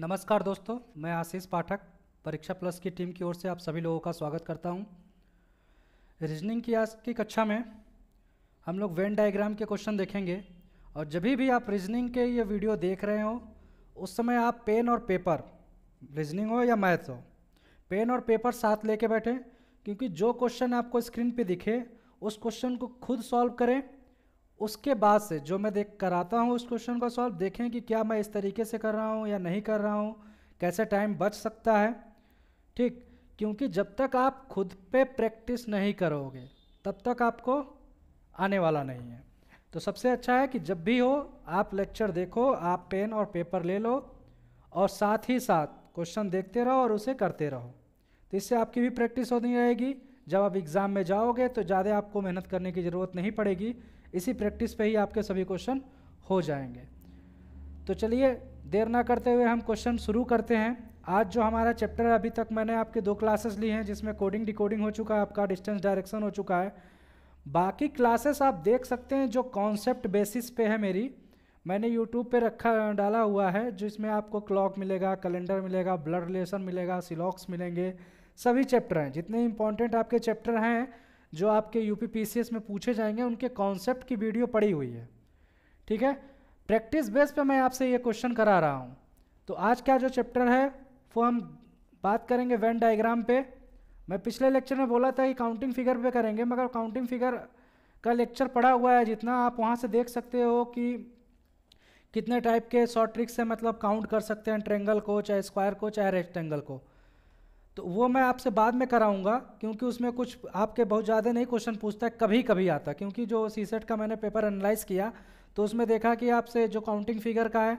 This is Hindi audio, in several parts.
नमस्कार दोस्तों मैं आशीष पाठक परीक्षा प्लस की टीम की ओर से आप सभी लोगों का स्वागत करता हूं। रीजनिंग की आज की कक्षा में हम लोग वेन डायग्राम के क्वेश्चन देखेंगे और जब भी आप रीजनिंग के ये वीडियो देख रहे हो उस समय आप पेन और पेपर रीजनिंग हो या मैथ हो पेन और पेपर साथ लेके बैठें क्योंकि जो क्वेश्चन आपको स्क्रीन पर दिखे उस क्वेश्चन को खुद सॉल्व करें उसके बाद से जो मैं देख कराता हूँ उस क्वेश्चन को सॉल्व देखें कि क्या मैं इस तरीके से कर रहा हूँ या नहीं कर रहा हूँ कैसे टाइम बच सकता है ठीक क्योंकि जब तक आप खुद पे प्रैक्टिस नहीं करोगे तब तक आपको आने वाला नहीं है तो सबसे अच्छा है कि जब भी हो आप लेक्चर देखो आप पेन और पेपर ले लो और साथ ही साथ क्वेश्चन देखते रहो और उसे करते रहो तो इससे आपकी भी प्रैक्टिस होती रहेगी जब आप एग्ज़ाम में जाओगे तो ज़्यादा आपको मेहनत करने की ज़रूरत नहीं पड़ेगी इसी प्रैक्टिस पे ही आपके सभी क्वेश्चन हो जाएंगे तो चलिए देर ना करते हुए हम क्वेश्चन शुरू करते हैं आज जो हमारा चैप्टर है अभी तक मैंने आपके दो क्लासेस ली हैं जिसमें कोडिंग डिकोडिंग हो चुका है आपका डिस्टेंस डायरेक्शन हो चुका है बाकी क्लासेस आप देख सकते हैं जो कॉन्सेप्ट बेसिस पे है मेरी मैंने यूट्यूब पे रखा डाला हुआ है जिसमें आपको क्लॉक मिलेगा कैलेंडर मिलेगा ब्लड रिलेशन मिलेगा सिलॉक्स मिलेंगे सभी चैप्टर हैं जितने इंपॉर्टेंट आपके चैप्टर हैं जो आपके यू पी में पूछे जाएंगे उनके कॉन्सेप्ट की वीडियो पड़ी हुई है ठीक है प्रैक्टिस बेस पे मैं आपसे ये क्वेश्चन करा रहा हूँ तो आज का जो चैप्टर है वो हम बात करेंगे वेन डायग्राम पे मैं पिछले लेक्चर में बोला था कि काउंटिंग फिगर पे करेंगे मगर काउंटिंग फिगर का लेक्चर पड़ा हुआ है जितना आप वहाँ से देख सकते हो कि कितने टाइप के शॉर्ट ट्रिक्स से मतलब काउंट कर सकते हैं ट्रेंगल को चाहे स्क्वायर को चाहे रेक्टेंगल को तो वो मैं आपसे बाद में कराऊंगा क्योंकि उसमें कुछ आपके बहुत ज़्यादा नहीं क्वेश्चन पूछता है कभी कभी आता क्योंकि जो सी सेट का मैंने पेपर एनालाइज किया तो उसमें देखा कि आपसे जो काउंटिंग फिगर का है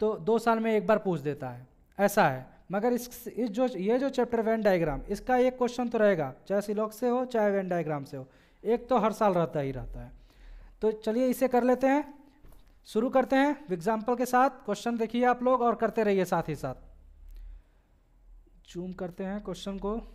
तो दो साल में एक बार पूछ देता है ऐसा है मगर इस इस जो ये जो चैप्टर वैन डायग्राम इसका एक क्वेश्चन तो रहेगा चाहे सिलॉक से हो चाहे वैन डाइग्राम से हो एक तो हर साल रहता ही रहता है तो चलिए इसे कर लेते हैं शुरू करते हैं एग्जाम्पल के साथ क्वेश्चन देखिए आप लोग और करते रहिए साथ ही साथ जूम करते हैं क्वेश्चन को हम्म,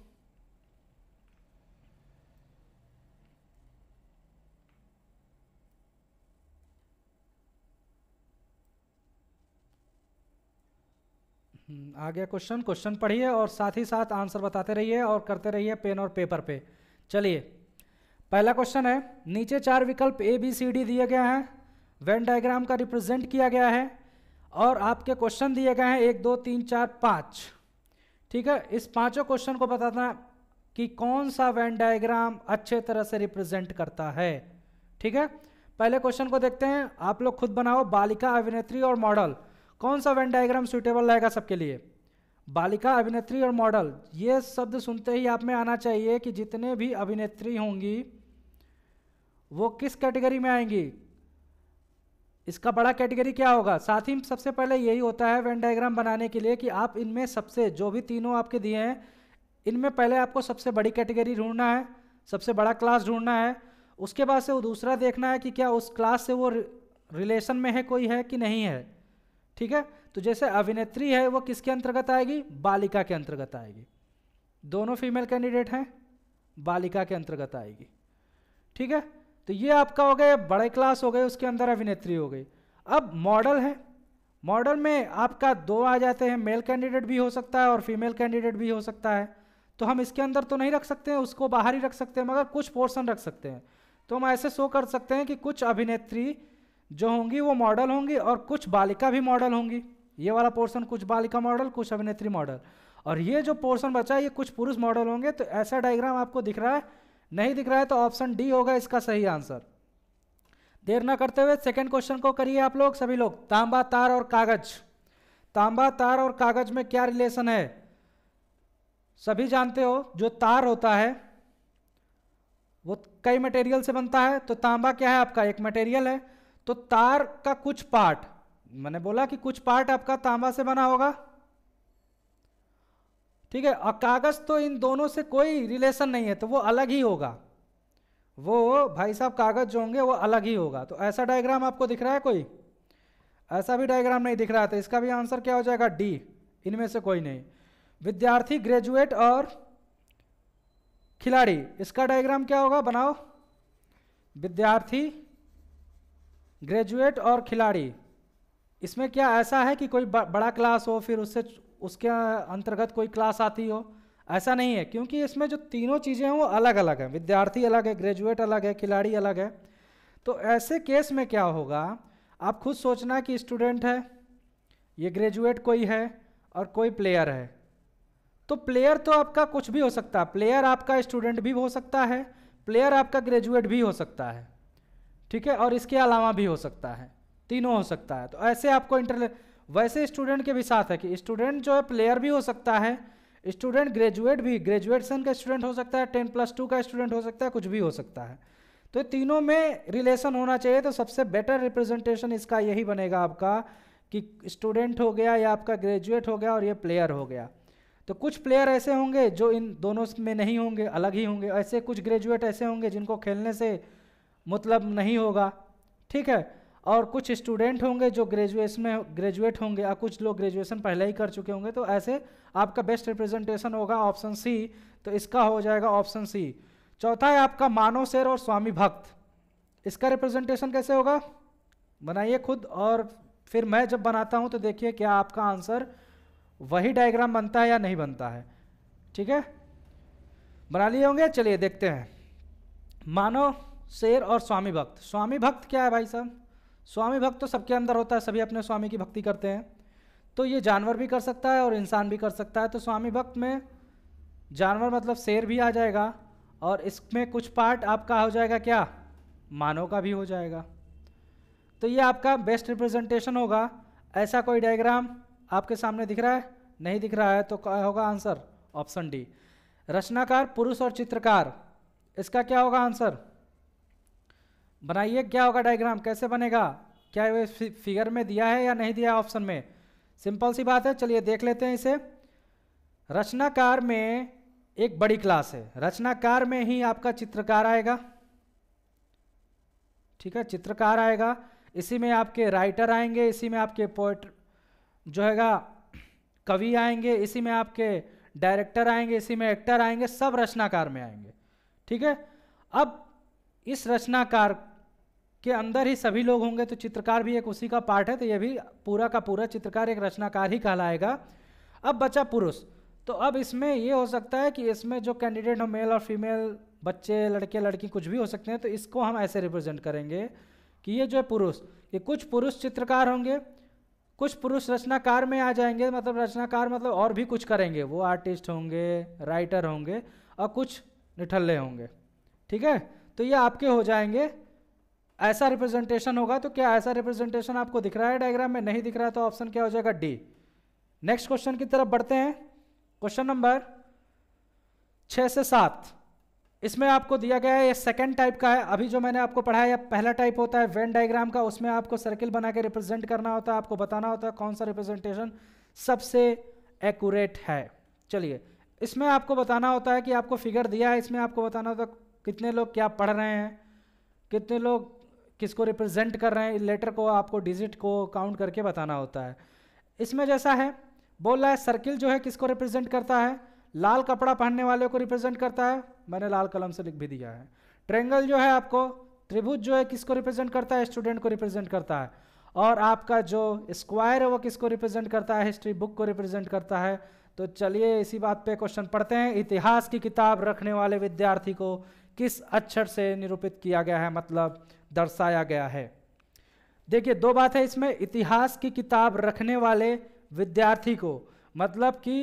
आ गया क्वेश्चन क्वेश्चन पढ़िए और साथ ही साथ आंसर बताते रहिए और करते रहिए पेन और पेपर पे चलिए पहला क्वेश्चन है नीचे चार विकल्प ए बी सी डी दिए गए हैं वेन डायग्राम का रिप्रेजेंट किया गया है और आपके क्वेश्चन दिए गए हैं एक दो तीन चार पाँच ठीक है इस पांचों क्वेश्चन को बताना कि कौन सा वेन डायग्राम अच्छे तरह से रिप्रेजेंट करता है ठीक है पहले क्वेश्चन को देखते हैं आप लोग खुद बनाओ बालिका अभिनेत्री और मॉडल कौन सा वेन डायग्राम सुटेबल रहेगा सबके लिए बालिका अभिनेत्री और मॉडल ये शब्द सुनते ही आप में आना चाहिए कि जितने भी अभिनेत्री होंगी वो किस कैटेगरी में आएंगी इसका बड़ा कैटेगरी क्या होगा साथ ही सबसे पहले यही होता है वेन डायग्राम बनाने के लिए कि आप इनमें सबसे जो भी तीनों आपके दिए हैं इनमें पहले आपको सबसे बड़ी कैटेगरी ढूंढना है सबसे बड़ा क्लास ढूंढना है उसके बाद से वो दूसरा देखना है कि क्या उस क्लास से वो रिलेशन में है कोई है कि नहीं है ठीक है तो जैसे अभिनेत्री है वो किसके अंतर्गत आएगी बालिका के अंतर्गत आएगी दोनों फीमेल कैंडिडेट हैं बालिका के अंतर्गत आएगी ठीक है तो ये आपका हो गया बड़े क्लास हो गए उसके अंदर अभिनेत्री हो गई अब मॉडल है मॉडल में आपका दो आ जाते हैं मेल कैंडिडेट भी हो सकता है और फीमेल कैंडिडेट भी हो सकता है तो हम इसके अंदर तो नहीं रख सकते हैं उसको बाहर ही रख सकते हैं मगर कुछ पोर्सन रख सकते हैं तो हम ऐसे शो कर सकते हैं कि कुछ अभिनेत्री जो होंगी वो मॉडल होंगी और कुछ बालिका भी मॉडल होंगी ये वाला पोर्सन कुछ बालिका मॉडल कुछ अभिनेत्री मॉडल और ये जो पोर्सन बचा है ये कुछ पुरुष मॉडल होंगे तो ऐसा डायग्राम आपको दिख रहा है नहीं दिख रहा है तो ऑप्शन डी होगा इसका सही आंसर देर ना करते हुए सेकंड क्वेश्चन को करिए आप लोग सभी लोग तांबा तार और कागज तांबा तार और कागज में क्या रिलेशन है सभी जानते हो जो तार होता है वो कई मटेरियल से बनता है तो तांबा क्या है आपका एक मटेरियल है तो तार का कुछ पार्ट मैंने बोला कि कुछ पार्ट आपका तांबा से बना होगा ठीक है और कागज़ तो इन दोनों से कोई रिलेशन नहीं है तो वो अलग ही होगा वो भाई साहब कागज़ जो होंगे वो अलग ही होगा तो ऐसा डायग्राम आपको दिख रहा है कोई ऐसा भी डायग्राम नहीं दिख रहा था इसका भी आंसर क्या हो जाएगा डी इनमें से कोई नहीं विद्यार्थी ग्रेजुएट और खिलाड़ी इसका डायग्राम क्या होगा बनाओ विद्यार्थी ग्रेजुएट और खिलाड़ी इसमें क्या ऐसा है कि कोई बड़ा क्लास हो फिर उससे उसके अंतर्गत कोई क्लास आती हो ऐसा नहीं है क्योंकि इसमें जो तीनों चीज़ें हैं वो अलग अलग हैं विद्यार्थी अलग है ग्रेजुएट अलग है खिलाड़ी अलग है तो ऐसे केस में क्या होगा आप खुद सोचना कि स्टूडेंट है ये ग्रेजुएट कोई है और कोई प्लेयर है तो प्लेयर तो आपका कुछ भी हो सकता है प्लेयर आपका स्टूडेंट भी हो सकता है प्लेयर आपका ग्रेजुएट भी हो सकता है ठीक है और इसके अलावा भी हो सकता है तीनों हो सकता है तो ऐसे आपको इंटर वैसे स्टूडेंट के भी साथ है कि स्टूडेंट जो है प्लेयर भी हो सकता है स्टूडेंट ग्रेजुएट भी ग्रेजुएशन का स्टूडेंट हो सकता है टेन प्लस टू का स्टूडेंट हो सकता है कुछ भी हो सकता है तो तीनों में रिलेशन होना चाहिए तो सबसे बेटर रिप्रेजेंटेशन इसका यही बनेगा आपका कि स्टूडेंट हो गया या आपका ग्रेजुएट हो गया और ये प्लेयर हो गया तो कुछ प्लेयर ऐसे होंगे जो इन दोनों में नहीं होंगे अलग ही होंगे ऐसे कुछ ग्रेजुएट ऐसे होंगे जिनको खेलने से मतलब नहीं होगा ठीक है और कुछ स्टूडेंट होंगे जो ग्रेजुएशन में ग्रेजुएट होंगे और कुछ लोग ग्रेजुएशन पहले ही कर चुके होंगे तो ऐसे आपका बेस्ट रिप्रेजेंटेशन होगा ऑप्शन सी तो इसका हो जाएगा ऑप्शन सी चौथा है आपका मानव शेर और स्वामी भक्त इसका रिप्रेजेंटेशन कैसे होगा बनाइए खुद और फिर मैं जब बनाता हूँ तो देखिए क्या आपका आंसर वही डायग्राम बनता है या नहीं बनता है ठीक है बना लिए होंगे चलिए देखते हैं मानव शेर और स्वामी भक्त स्वामी भक्त क्या है भाई साहब स्वामी भक्त तो सबके अंदर होता है सभी अपने स्वामी की भक्ति करते हैं तो ये जानवर भी कर सकता है और इंसान भी कर सकता है तो स्वामी भक्त में जानवर मतलब शेर भी आ जाएगा और इसमें कुछ पार्ट आपका हो जाएगा क्या मानव का भी हो जाएगा तो ये आपका बेस्ट रिप्रेजेंटेशन होगा ऐसा कोई डायग्राम आपके सामने दिख रहा है नहीं दिख रहा है तो क्या होगा आंसर ऑप्शन डी रचनाकार पुरुष और चित्रकार इसका क्या होगा आंसर बनाइए क्या होगा डायग्राम कैसे बनेगा क्या ये फिगर में दिया है या नहीं दिया ऑप्शन में सिंपल सी बात है चलिए देख लेते हैं इसे रचनाकार में एक बड़ी क्लास है रचनाकार में ही आपका चित्रकार आएगा ठीक है चित्रकार आएगा इसी में आपके राइटर आएंगे इसी में आपके पोइट जो हैगा कवि आएंगे इसी में आपके डायरेक्टर आएंगे इसी में एक्टर आएंगे सब रचनाकार में आएंगे ठीक है अब इस रचनाकार के अंदर ही सभी लोग होंगे तो चित्रकार भी एक उसी का पार्ट है तो यह भी पूरा का पूरा चित्रकार एक रचनाकार ही कहलाएगा अब बचा पुरुष तो अब इसमें ये हो सकता है कि इसमें जो कैंडिडेट हो मेल और फीमेल बच्चे लड़के लड़की कुछ भी हो सकते हैं तो इसको हम ऐसे रिप्रेजेंट करेंगे कि ये जो है पुरुष ये कुछ पुरुष चित्रकार होंगे कुछ पुरुष रचनाकार में आ जाएंगे मतलब रचनाकार मतलब और भी कुछ करेंगे वो आर्टिस्ट होंगे राइटर होंगे और कुछ निठल्ले होंगे ठीक है तो ये आपके हो जाएंगे ऐसा रिप्रेजेंटेशन होगा तो क्या ऐसा रिप्रेजेंटेशन आपको दिख रहा है डायग्राम में नहीं दिख रहा है तो ऑप्शन क्या हो जाएगा डी नेक्स्ट क्वेश्चन की तरफ बढ़ते हैं क्वेश्चन नंबर छः से सात इसमें आपको दिया गया है ये सेकेंड टाइप का है अभी जो मैंने आपको पढ़ाया पहला टाइप होता है वेन डायग्राम का उसमें आपको सर्किल बना के रिप्रेजेंट करना होता है आपको बताना होता है कौन सा रिप्रेजेंटेशन सबसे एक्यूरेट है चलिए इसमें आपको बताना होता है कि आपको फिगर दिया है इसमें आपको बताना होता है कितने लोग क्या पढ़ रहे हैं कितने लोग किसको रिप्रेजेंट कर रहे हैं लेटर को आपको डिजिट को काउंट करके बताना होता है इसमें जैसा है बोल रहा है सर्किल जो है किसको रिप्रेजेंट करता है लाल कपड़ा पहनने वाले को रिप्रेजेंट करता है मैंने लाल कलम से लिख भी दिया है ट्रेंगल जो है आपको त्रिभुज जो है किसको रिप्रेजेंट करता है स्टूडेंट को रिप्रेजेंट करता है और आपका जो स्क्वायर है वो किसको रिप्रेजेंट करता है हिस्ट्री बुक को रिप्रेजेंट करता है तो चलिए इसी बात पे क्वेश्चन पढ़ते हैं इतिहास की किताब रखने वाले विद्यार्थी को किस अक्षर से निरूपित किया गया है मतलब दर्शाया गया है देखिए दो बात है इसमें इतिहास की किताब रखने वाले विद्यार्थी को मतलब कि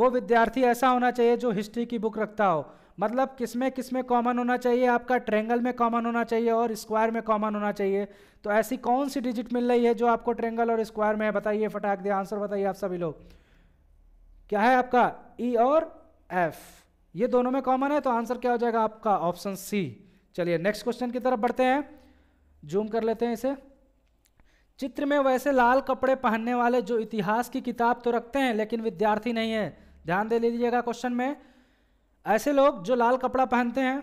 वो विद्यार्थी ऐसा होना चाहिए जो हिस्ट्री की बुक रखता हो मतलब किसमें किसमें कॉमन होना चाहिए आपका ट्रेंगल में कॉमन होना चाहिए और स्क्वायर में कॉमन होना चाहिए तो ऐसी कौन सी डिजिट मिल रही है जो आपको ट्रेंगल और स्क्वायर में है बताइए फटाक दिया आंसर बताइए आप सभी लोग क्या है आपका ई e और एफ ये दोनों में कॉमन है तो आंसर क्या हो जाएगा आपका ऑप्शन सी चलिए नेक्स्ट क्वेश्चन की तरफ बढ़ते हैं जूम कर लेते हैं इसे चित्र में वैसे लाल कपड़े पहनने वाले जो इतिहास की किताब तो रखते हैं लेकिन विद्यार्थी नहीं है ध्यान दे लीजिएगा क्वेश्चन में ऐसे लोग जो लाल कपड़ा पहनते हैं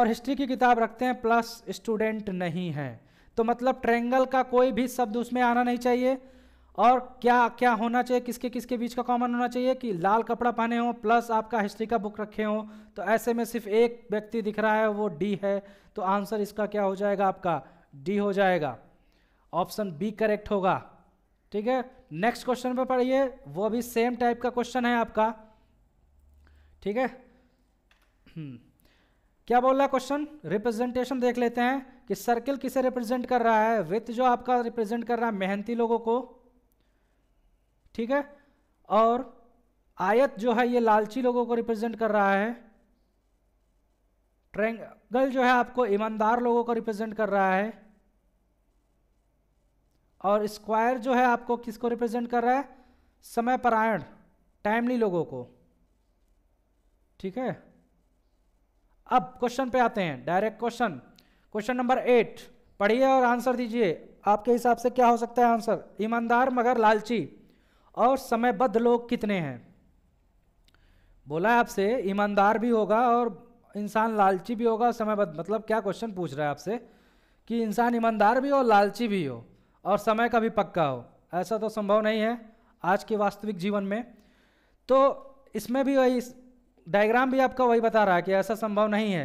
और हिस्ट्री की किताब रखते हैं प्लस स्टूडेंट नहीं है तो मतलब ट्रेंगल का कोई भी शब्द उसमें आना नहीं चाहिए और क्या क्या होना चाहिए किसके किसके बीच का कॉमन होना चाहिए कि लाल कपड़ा पहने हो प्लस आपका हिस्ट्री का बुक रखे हो तो ऐसे में सिर्फ एक व्यक्ति दिख रहा है वो डी है तो आंसर इसका क्या हो जाएगा आपका डी हो जाएगा ऑप्शन बी करेक्ट होगा ठीक है नेक्स्ट क्वेश्चन पे पढ़िए वो भी सेम टाइप का क्वेश्चन है आपका ठीक है हम्म। क्या बोल रहा है क्वेश्चन रिप्रेजेंटेशन देख लेते हैं कि सर्किल किसे रिप्रेजेंट कर रहा है विथ जो आपका रिप्रेजेंट कर रहा है मेहनती लोगों को ठीक है और आयत जो है ये लालची लोगों को रिप्रेजेंट कर रहा है ट्रैंगल जो है आपको ईमानदार लोगों को रिप्रेजेंट कर रहा है और स्क्वायर जो है आपको किसको रिप्रेजेंट कर रहा है समय परायण टाइमली लोगों को ठीक है अब क्वेश्चन पे आते हैं direct question question number eight पढ़िए और आंसर दीजिए आपके हिसाब से क्या हो सकता है आंसर ईमानदार मगर लालची और समयबद्ध लोग कितने हैं बोला है आपसे ईमानदार भी होगा और इंसान लालची भी होगा समयबद्ध मतलब क्या क्वेश्चन पूछ रहा है आपसे कि इंसान ईमानदार भी हो लालची भी हो और समय का भी पक्का हो ऐसा तो संभव नहीं है आज के वास्तविक जीवन में तो इसमें भी वही डायग्राम भी आपका वही बता रहा है कि ऐसा संभव नहीं है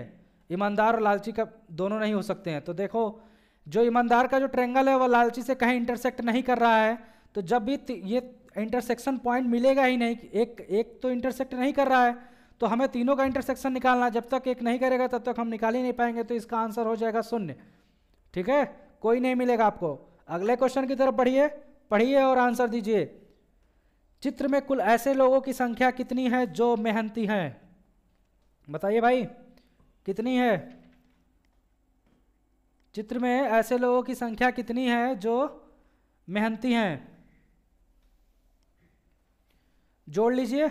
ईमानदार और लालची का दोनों नहीं हो सकते हैं तो देखो जो ईमानदार का जो ट्रेंगल है वह लालची से कहीं इंटरसेक्ट नहीं कर रहा है तो जब भी ये इंटरसेक्शन पॉइंट मिलेगा ही नहीं एक एक तो इंटरसेक्ट नहीं कर रहा है तो हमें तीनों का इंटरसेक्शन निकालना जब तक एक नहीं करेगा तब तक हम निकाल ही नहीं पाएंगे तो इसका आंसर हो जाएगा शून्य ठीक है कोई नहीं मिलेगा आपको अगले क्वेश्चन की तरफ पढ़िए पढ़िए और आंसर दीजिए चित्र में कुल ऐसे लोगों की संख्या कितनी है जो मेहनती हैं बताइए भाई कितनी है चित्र में ऐसे लोगों की संख्या कितनी है जो मेहनती हैं जोड़ लीजिए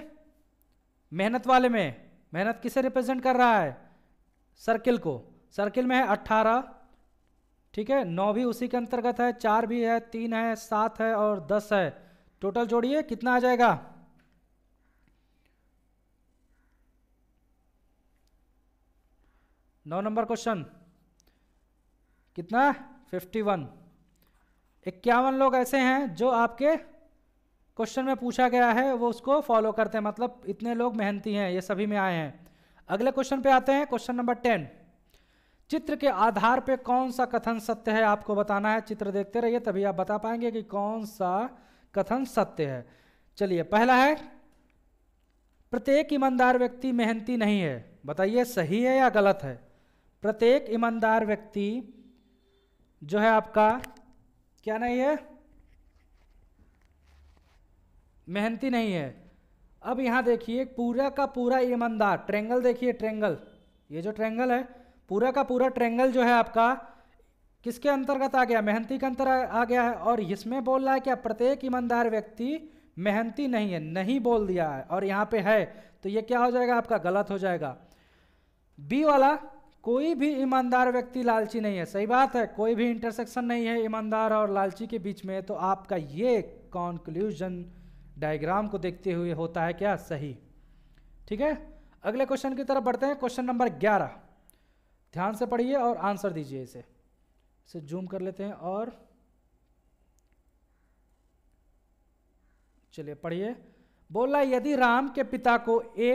मेहनत वाले में मेहनत किसे रिप्रेजेंट कर रहा है सर्किल को सर्किल में है अट्ठारह ठीक है नौ भी उसी के अंतर्गत है चार भी है तीन है सात है और दस है टोटल जोड़िए कितना आ जाएगा नौ नंबर क्वेश्चन कितना फिफ्टी वन इक्यावन लोग ऐसे हैं जो आपके क्वेश्चन में पूछा गया है वो उसको फॉलो करते हैं मतलब इतने लोग मेहनती हैं ये सभी में आए हैं अगले क्वेश्चन पे आते हैं क्वेश्चन नंबर टेन चित्र के आधार पे कौन सा कथन सत्य है आपको बताना है चित्र देखते रहिए तभी आप बता पाएंगे कि कौन सा कथन सत्य है चलिए पहला है प्रत्येक ईमानदार व्यक्ति मेहनती नहीं है बताइए सही है या गलत है प्रत्येक ईमानदार व्यक्ति जो है आपका क्या नहीं है मेहनती नहीं है अब यहाँ देखिए पूरा का पूरा ईमानदार ट्रेंगल देखिए ट्रेंगल ये जो ट्रेंगल है पूरा का पूरा ट्रेंगल जो है आपका किसके अंतर्गत आ गया मेहनती के अंतर आ गया है और इसमें बोल रहा है क्या प्रत्येक ईमानदार व्यक्ति मेहनती नहीं है नहीं बोल दिया है और यहाँ पे है तो ये क्या हो जाएगा आपका गलत हो जाएगा बी वाला कोई भी ईमानदार व्यक्ति लालची नहीं है सही बात है कोई भी इंटरसेक्शन नहीं है ईमानदार और लालची के बीच में तो आपका ये कॉन्क्लूजन डायग्राम को देखते हुए होता है क्या सही ठीक है अगले क्वेश्चन की तरफ बढ़ते हैं क्वेश्चन नंबर ग्यारह ध्यान से पढ़िए और आंसर दीजिए इसे इसे जूम कर लेते हैं और चलिए पढ़िए बोला यदि राम के पिता को ए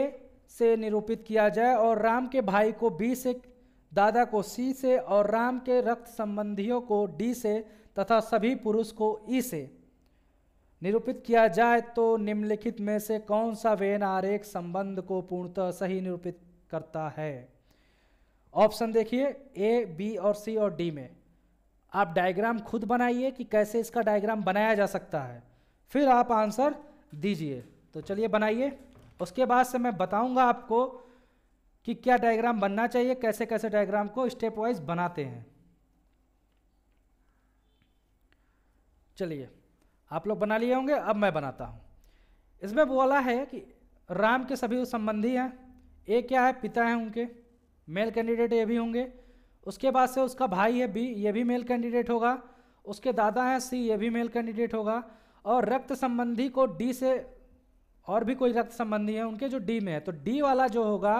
से निरूपित किया जाए और राम के भाई को बी से दादा को सी से और राम के रक्त संबंधियों को डी से तथा सभी पुरुष को ई से निरूपित किया जाए तो निम्नलिखित में से कौन सा वेन आरेख संबंध को पूर्णतः सही निरूपित करता है ऑप्शन देखिए ए बी और सी और डी में आप डायग्राम खुद बनाइए कि कैसे इसका डायग्राम बनाया जा सकता है फिर आप आंसर दीजिए तो चलिए बनाइए उसके बाद से मैं बताऊंगा आपको कि क्या डायग्राम बनना चाहिए कैसे कैसे डायग्राम को स्टेप वाइज बनाते हैं चलिए आप लोग बना लिए होंगे अब मैं बनाता हूँ इसमें बोला है कि राम के सभी संबंधी हैं ए क्या है पिता हैं उनके मेल कैंडिडेट ये भी होंगे उसके बाद से उसका भाई है बी ये भी मेल कैंडिडेट होगा उसके दादा हैं सी ये भी मेल कैंडिडेट होगा और रक्त संबंधी को डी से और भी कोई रक्त संबंधी है उनके जो डी में है तो डी वाला जो होगा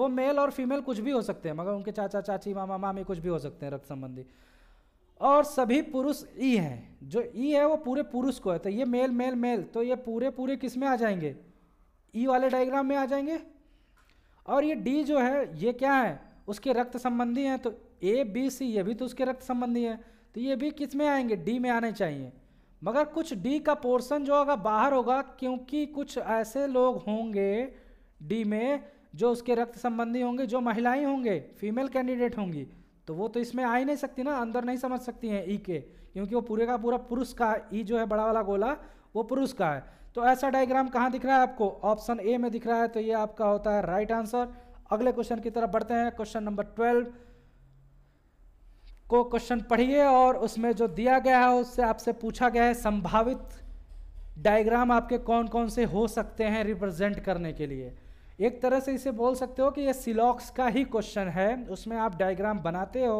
वो मेल और फीमेल कुछ भी हो सकते हैं मगर उनके चाचा चाची मामा मामी कुछ भी हो सकते हैं रक्त संबंधी और सभी पुरुष ई है जो ई है वो पूरे पुरुष को है तो ये मेल मेल मेल तो ये पूरे पूरे किस में आ जाएंगे ई वाले डायग्राम में आ जाएंगे और ये डी जो है ये क्या है उसके रक्त संबंधी हैं तो ए बी सी ये भी तो उसके रक्त संबंधी हैं तो ये भी किस में आएंगे डी में आने चाहिए मगर कुछ डी का पोर्शन जो होगा बाहर होगा क्योंकि कुछ ऐसे लोग होंगे डी में जो उसके रक्त संबंधी होंगे जो महिलाएं होंगे फीमेल कैंडिडेट होंगी तो वो तो इसमें आ ही नहीं सकती ना अंदर नहीं समझ सकती हैं ई e के क्योंकि वो पूरे का पूरा पुरुष का ई e जो है बड़ा वाला गोला वो पुरुष का है तो ऐसा डायग्राम कहाँ दिख रहा है आपको ऑप्शन ए में दिख रहा है तो ये आपका होता है राइट आंसर अगले क्वेश्चन की तरफ बढ़ते हैं क्वेश्चन नंबर ट्वेल्व को क्वेश्चन पढ़िए और उसमें जो दिया गया है उससे आपसे पूछा गया है संभावित डायग्राम आपके कौन कौन से हो सकते हैं रिप्रेजेंट करने के लिए एक तरह से इसे बोल सकते हो कि ये सिलॉक्स का ही क्वेश्चन है उसमें आप डायग्राम बनाते हो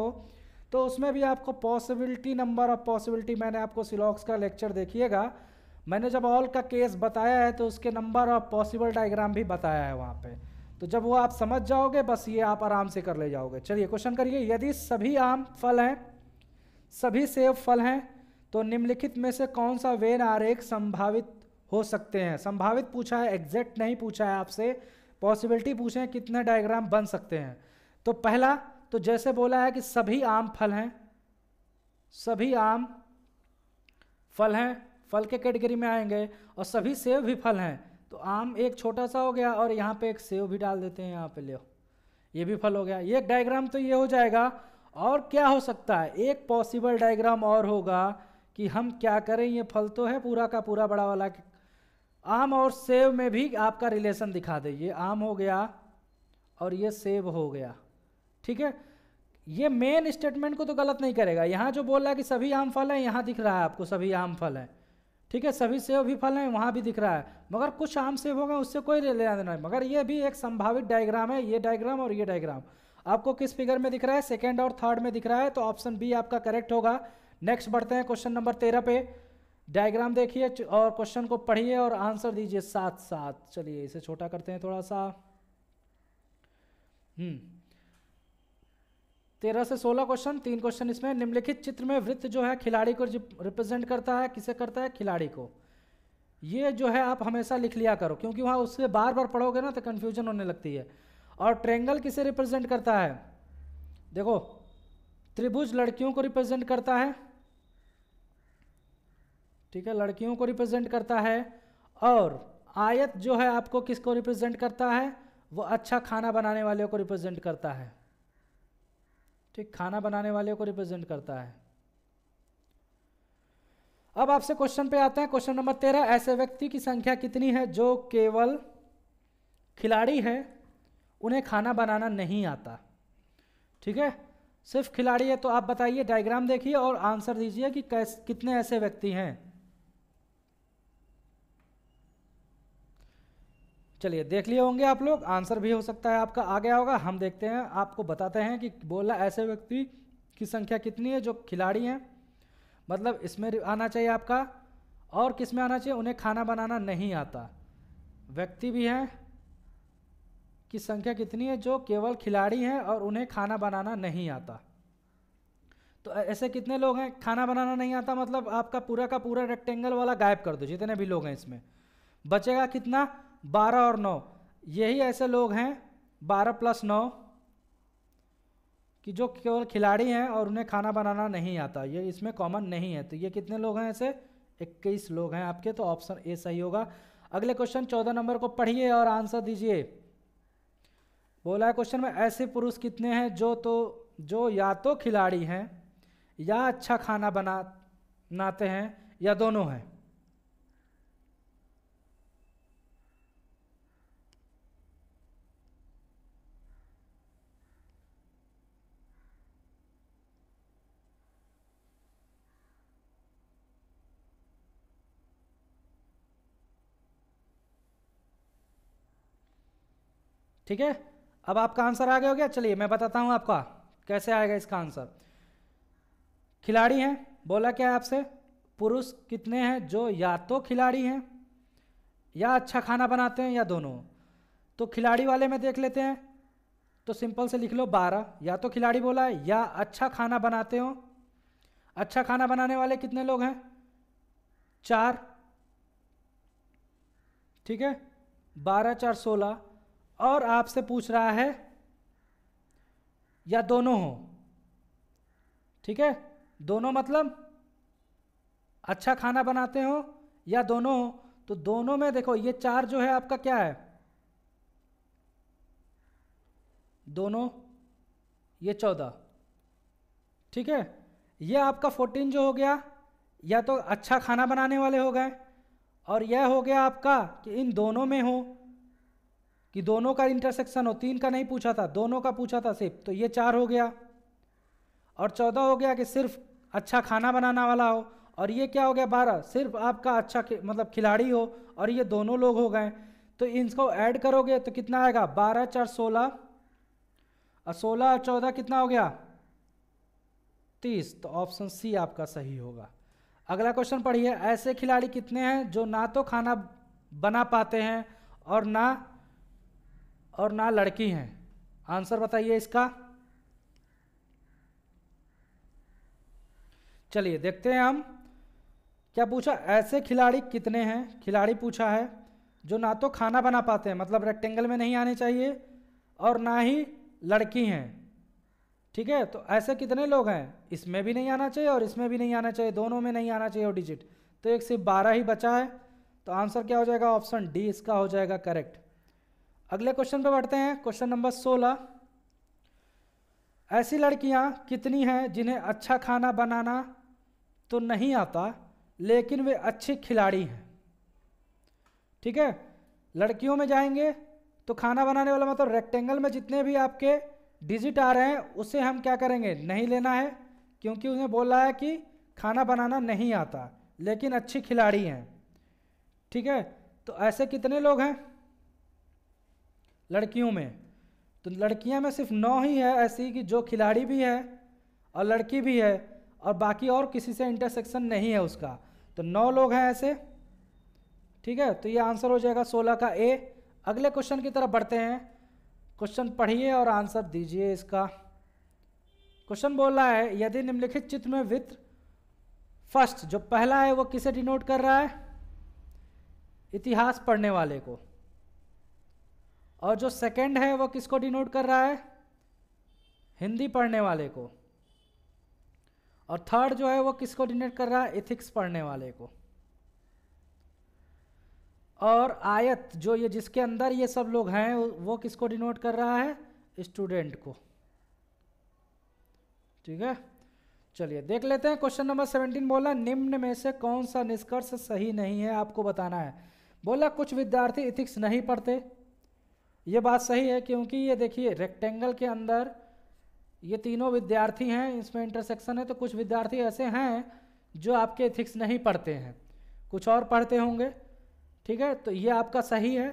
तो उसमें भी आपको पॉसिबिलिटी नंबर ऑफ पॉसिबिलिटी मैंने आपको सिलॉक्स का लेक्चर देखिएगा मैंने जब ऑल का केस बताया है तो उसके नंबर ऑफ पॉसिबल डायग्राम भी बताया है वहाँ पे तो जब वो आप समझ जाओगे बस ये आप आराम से कर ले जाओगे चलिए क्वेश्चन करिए यदि सभी आम फल हैं सभी सेब फल हैं तो निम्नलिखित में से कौन सा वेन आरेख संभावित हो सकते हैं संभावित पूछा है एग्जैक्ट नहीं पूछा है आपसे पॉसिबिलिटी पूछें कितने डायग्राम बन सकते हैं तो पहला तो जैसे बोला है कि सभी आम फल हैं सभी आम फल हैं फल के कैटेगरी में आएंगे और सभी सेब भी फल हैं तो आम एक छोटा सा हो गया और यहाँ पे एक सेब भी डाल देते हैं यहाँ पे ले ये भी फल हो गया ये डायग्राम तो ये हो जाएगा और क्या हो सकता है एक पॉसिबल डायग्राम और होगा कि हम क्या करें ये फल तो है पूरा का पूरा बड़ा वाला आम और सेब में भी आपका रिलेशन दिखा दे ये आम हो गया और ये सेब हो गया ठीक है ये मेन स्टेटमेंट को तो गलत नहीं करेगा यहाँ जो बोल रहा है कि सभी आम फल हैं यहाँ दिख रहा है आपको सभी आम फल हैं ठीक है सभी सेब भी फल हैं वहाँ भी दिख रहा है मगर कुछ आम सेब होगा उससे कोई लेना देना मगर ये भी एक संभावित डायग्राम है ये डायग्राम और ये डायग्राम आपको किस फिगर में दिख रहा है सेकेंड और थर्ड में दिख रहा है तो ऑप्शन बी आपका करेक्ट होगा नेक्स्ट बढ़ते हैं क्वेश्चन नंबर तेरह पे डायग्राम देखिए और क्वेश्चन को पढ़िए और आंसर दीजिए साथ साथ चलिए इसे छोटा करते हैं थोड़ा सा हम्म तेरह से सोलह क्वेश्चन तीन क्वेश्चन इसमें निम्नलिखित चित्र में वृत्त जो है खिलाड़ी को रिप्रेजेंट करता है किसे करता है खिलाड़ी को ये जो है आप हमेशा लिख लिया करो क्योंकि वहाँ उससे बार बार पढ़ोगे ना तो कन्फ्यूजन होने लगती है और ट्रेंगल किसे रिप्रेजेंट करता है देखो त्रिभुज लड़कियों को रिप्रेजेंट करता है ठीक है लड़कियों को रिप्रेजेंट करता है और आयत जो है आपको किसको रिप्रेजेंट करता है वो अच्छा खाना बनाने वाले को रिप्रेजेंट करता है ठीक खाना बनाने वाले को रिप्रेजेंट करता है अब आपसे क्वेश्चन पे आते हैं क्वेश्चन नंबर तेरह ऐसे व्यक्ति की संख्या कितनी है जो केवल खिलाड़ी है उन्हें खाना बनाना नहीं आता ठीक है सिर्फ खिलाड़ी है तो आप बताइए डायग्राम देखिए और आंसर दीजिए कि कैस कितने ऐसे व्यक्ति हैं चलिए देख लिए होंगे आप लोग आंसर भी हो सकता है आपका आ गया होगा हम देखते हैं आपको बताते हैं कि बोला ऐसे व्यक्ति की संख्या कितनी है जो खिलाड़ी हैं मतलब इसमें आना चाहिए आपका और किस में आना चाहिए उन्हें खाना बनाना नहीं आता व्यक्ति भी हैं की संख्या कितनी है जो केवल खिलाड़ी हैं और उन्हें खाना बनाना नहीं आता तो ऐसे कितने लोग हैं खाना बनाना नहीं आता मतलब आपका पूरा का पूरा रेक्टेंगल वाला गायब कर दो जितने भी लोग हैं इसमें बचेगा कितना बारह और नौ यही ऐसे लोग हैं बारह प्लस नौ कि जो केवल खिलाड़ी हैं और उन्हें खाना बनाना नहीं आता ये इसमें कॉमन नहीं है तो ये कितने लोग हैं ऐसे इक्कीस लोग हैं आपके तो ऑप्शन ए सही होगा अगले क्वेश्चन चौदह नंबर को पढ़िए और आंसर दीजिए बोला है क्वेश्चन में ऐसे पुरुष कितने हैं जो तो जो या तो खिलाड़ी हैं या अच्छा खाना बनाते हैं या दोनों हैं ठीक है अब आपका आंसर आ गया हो गया चलिए मैं बताता हूँ आपका कैसे आएगा इसका आंसर खिलाड़ी हैं बोला क्या है आपसे पुरुष कितने हैं जो या तो खिलाड़ी हैं या अच्छा खाना बनाते हैं या दोनों तो खिलाड़ी वाले में देख लेते हैं तो सिंपल से लिख लो बारह या तो खिलाड़ी बोला है या अच्छा खाना बनाते हो अच्छा खाना बनाने वाले कितने लोग हैं चार ठीक है बारह चार सोलह और आपसे पूछ रहा है या दोनों हो ठीक है दोनों मतलब अच्छा खाना बनाते हो या दोनों हो तो दोनों में देखो ये चार जो है आपका क्या है दोनों ये चौदह ठीक है ये आपका फोर्टीन जो हो गया या तो अच्छा खाना बनाने वाले हो गए और यह हो गया आपका कि इन दोनों में हो कि दोनों का इंटरसेक्शन हो तीन का नहीं पूछा था दोनों का पूछा था सिर्फ तो ये चार हो गया और चौदह हो गया कि सिर्फ अच्छा खाना बनाना वाला हो और ये क्या हो गया बारह सिर्फ आपका अच्छा मतलब खिलाड़ी हो और ये दोनों लोग हो गए तो इनको ऐड करोगे तो कितना आएगा बारह चार सोलह और सोलह और चौदह कितना हो गया तीस तो ऑप्शन सी आपका सही होगा अगला क्वेश्चन पढ़िए ऐसे खिलाड़ी कितने हैं जो ना तो खाना बना पाते हैं और ना और ना लड़की हैं आंसर बताइए इसका चलिए देखते हैं हम क्या पूछा ऐसे खिलाड़ी कितने हैं खिलाड़ी पूछा है जो ना तो खाना बना पाते हैं मतलब रेक्टेंगल में नहीं आने चाहिए और ना ही लड़की हैं ठीक है तो ऐसे कितने लोग हैं इसमें भी नहीं आना चाहिए और इसमें भी नहीं आना चाहिए दोनों में नहीं आना चाहिए और डिजिट तो एक सिर्फ बारह ही बचा है तो आंसर क्या हो जाएगा ऑप्शन डी इसका हो जाएगा करेक्ट अगले क्वेश्चन पे बढ़ते हैं क्वेश्चन नंबर सोलह ऐसी लड़कियां कितनी हैं जिन्हें अच्छा खाना बनाना तो नहीं आता लेकिन वे अच्छी खिलाड़ी हैं ठीक है लड़कियों में जाएंगे तो खाना बनाने वाला मतलब रेक्टेंगल में जितने भी आपके डिजिट आ रहे हैं उसे हम क्या करेंगे नहीं लेना है क्योंकि उन्हें बोला है कि खाना बनाना नहीं आता लेकिन अच्छी खिलाड़ी हैं ठीक है तो ऐसे कितने लोग हैं लड़कियों में तो लड़कियां में सिर्फ नौ ही है ऐसी कि जो खिलाड़ी भी है और लड़की भी है और बाकी और किसी से इंटरसेक्शन नहीं है उसका तो नौ लोग हैं ऐसे ठीक है तो ये आंसर हो जाएगा सोलह का ए अगले क्वेश्चन की तरफ बढ़ते हैं क्वेश्चन पढ़िए और आंसर दीजिए इसका क्वेश्चन बोल रहा है यदि निम्नलिखित चित्र में वित्र फर्स्ट जो पहला है वो किसे डिनोट कर रहा है इतिहास पढ़ने वाले को और जो सेकंड है वो किसको डिनोट कर रहा है हिंदी पढ़ने वाले को और थर्ड जो है वो किसको डिनोट कर रहा है इथिक्स पढ़ने वाले को और आयत जो ये जिसके अंदर ये सब लोग हैं वो किसको डिनोट कर रहा है स्टूडेंट को ठीक है चलिए देख लेते हैं क्वेश्चन नंबर सेवेंटीन बोला निम्न में से कौन सा निष्कर्ष सही नहीं है आपको बताना है बोला कुछ विद्यार्थी इथिक्स नहीं पढ़ते ये बात सही है क्योंकि ये देखिए रेक्टेंगल के अंदर ये तीनों विद्यार्थी हैं इसमें इंटरसेक्शन है तो कुछ विद्यार्थी ऐसे हैं जो आपके एथिक्स नहीं पढ़ते हैं कुछ और पढ़ते होंगे ठीक है तो ये आपका सही है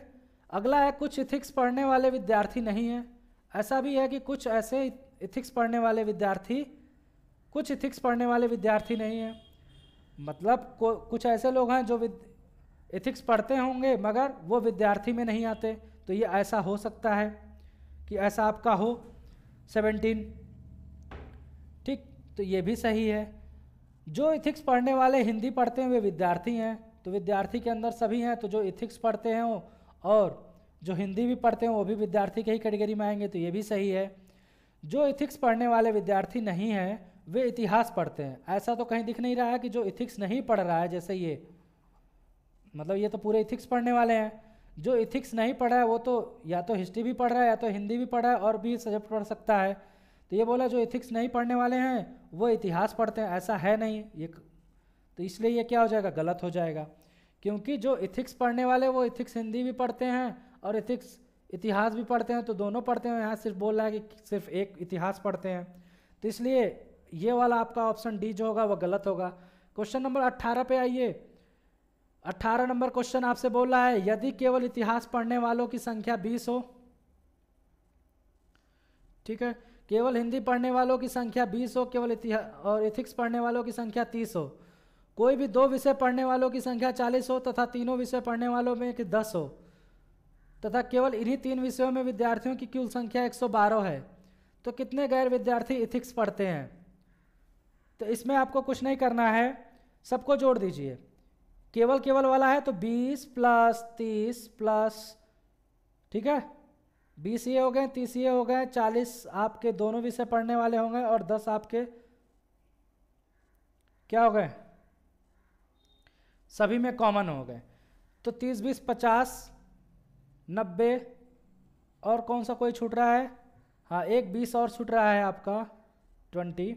अगला है कुछ इथिक्स पढ़ने वाले विद्यार्थी नहीं हैं ऐसा भी है कि कुछ ऐसे इथिक्स पढ़ने वाले विद्यार्थी कुछ इथिक्स पढ़ने वाले विद्यार्थी नहीं हैं मतलब को कुछ ऐसे लोग हैं जो इथिक्स पढ़ते होंगे मगर वो विद्यार्थी में नहीं आते तो ये ऐसा हो सकता है कि ऐसा आपका हो सेवेंटीन ठीक तो ये भी सही है जो इथिक्स पढ़ने वाले हिंदी पढ़ते हैं वे विद्यार्थी हैं तो विद्यार्थी के अंदर सभी हैं तो जो इथिक्स पढ़ते हैं वो और जो हिंदी भी पढ़ते हैं वो भी विद्यार्थी के ही कैटेगरी में आएंगे तो ये भी सही है जो इथिक्स पढ़ने वाले विद्यार्थी नहीं हैं वे इतिहास पढ़ते हैं ऐसा तो कहीं दिख नहीं रहा है कि जो इथिक्स नहीं पढ़ रहा है जैसे ये मतलब ये तो पूरे इथिक्स पढ़ने वाले हैं जो इथिक्स नहीं पढ़ा है वो तो या तो हिस्ट्री भी पढ़ रहा है या तो हिंदी भी पढ़ा है और भी सब्जेक्ट पढ़ सकता है तो ये बोला जो इथिक्स नहीं पढ़ने वाले हैं वो इतिहास पढ़ते हैं ऐसा है नहीं ये तो इसलिए ये क्या हो जाएगा गलत हो जाएगा क्योंकि जो इथिक्स पढ़ने वाले वो इथिक्स हिंदी भी पढ़ते हैं और इथिक्स इतिहास भी पढ़ते हैं तो दोनों पढ़ते हैं यहाँ सिर्फ बोल रहा है कि सिर्फ एक इतिहास पढ़ते हैं तो इसलिए ये वाला आपका ऑप्शन डी जो होगा वह गलत होगा क्वेश्चन नंबर अट्ठारह पे आइए अट्ठारह नंबर क्वेश्चन आपसे बोल रहा है यदि केवल इतिहास पढ़ने वालों की संख्या बीस हो ठीक है केवल हिंदी पढ़ने वालों की संख्या बीस हो केवल इतिहास और इथिक्स पढ़ने वालों की संख्या तीस हो कोई भी दो विषय पढ़ने वालों की संख्या चालीस हो तथा तीनों विषय पढ़ने वालों में कि दस हो तथा केवल इन्हीं तीन विषयों में विद्यार्थियों की कुल संख्या एक सौ बारह है तो कितने गैर विद्यार्थी इथिक्स पढ़ते हैं तो इसमें आपको कुछ नहीं करना है सबको जोड़ दीजिए केवल केवल वाला है तो बीस प्लस तीस प्लस ठीक है बीस ये हो गए तीस ये हो गए चालीस आपके दोनों विषय पढ़ने वाले होंगे और दस आपके क्या हो गए सभी में कॉमन हो गए तो तीस बीस पचास नब्बे और कौन सा कोई छूट रहा है हाँ एक बीस और छूट रहा है आपका ट्वेंटी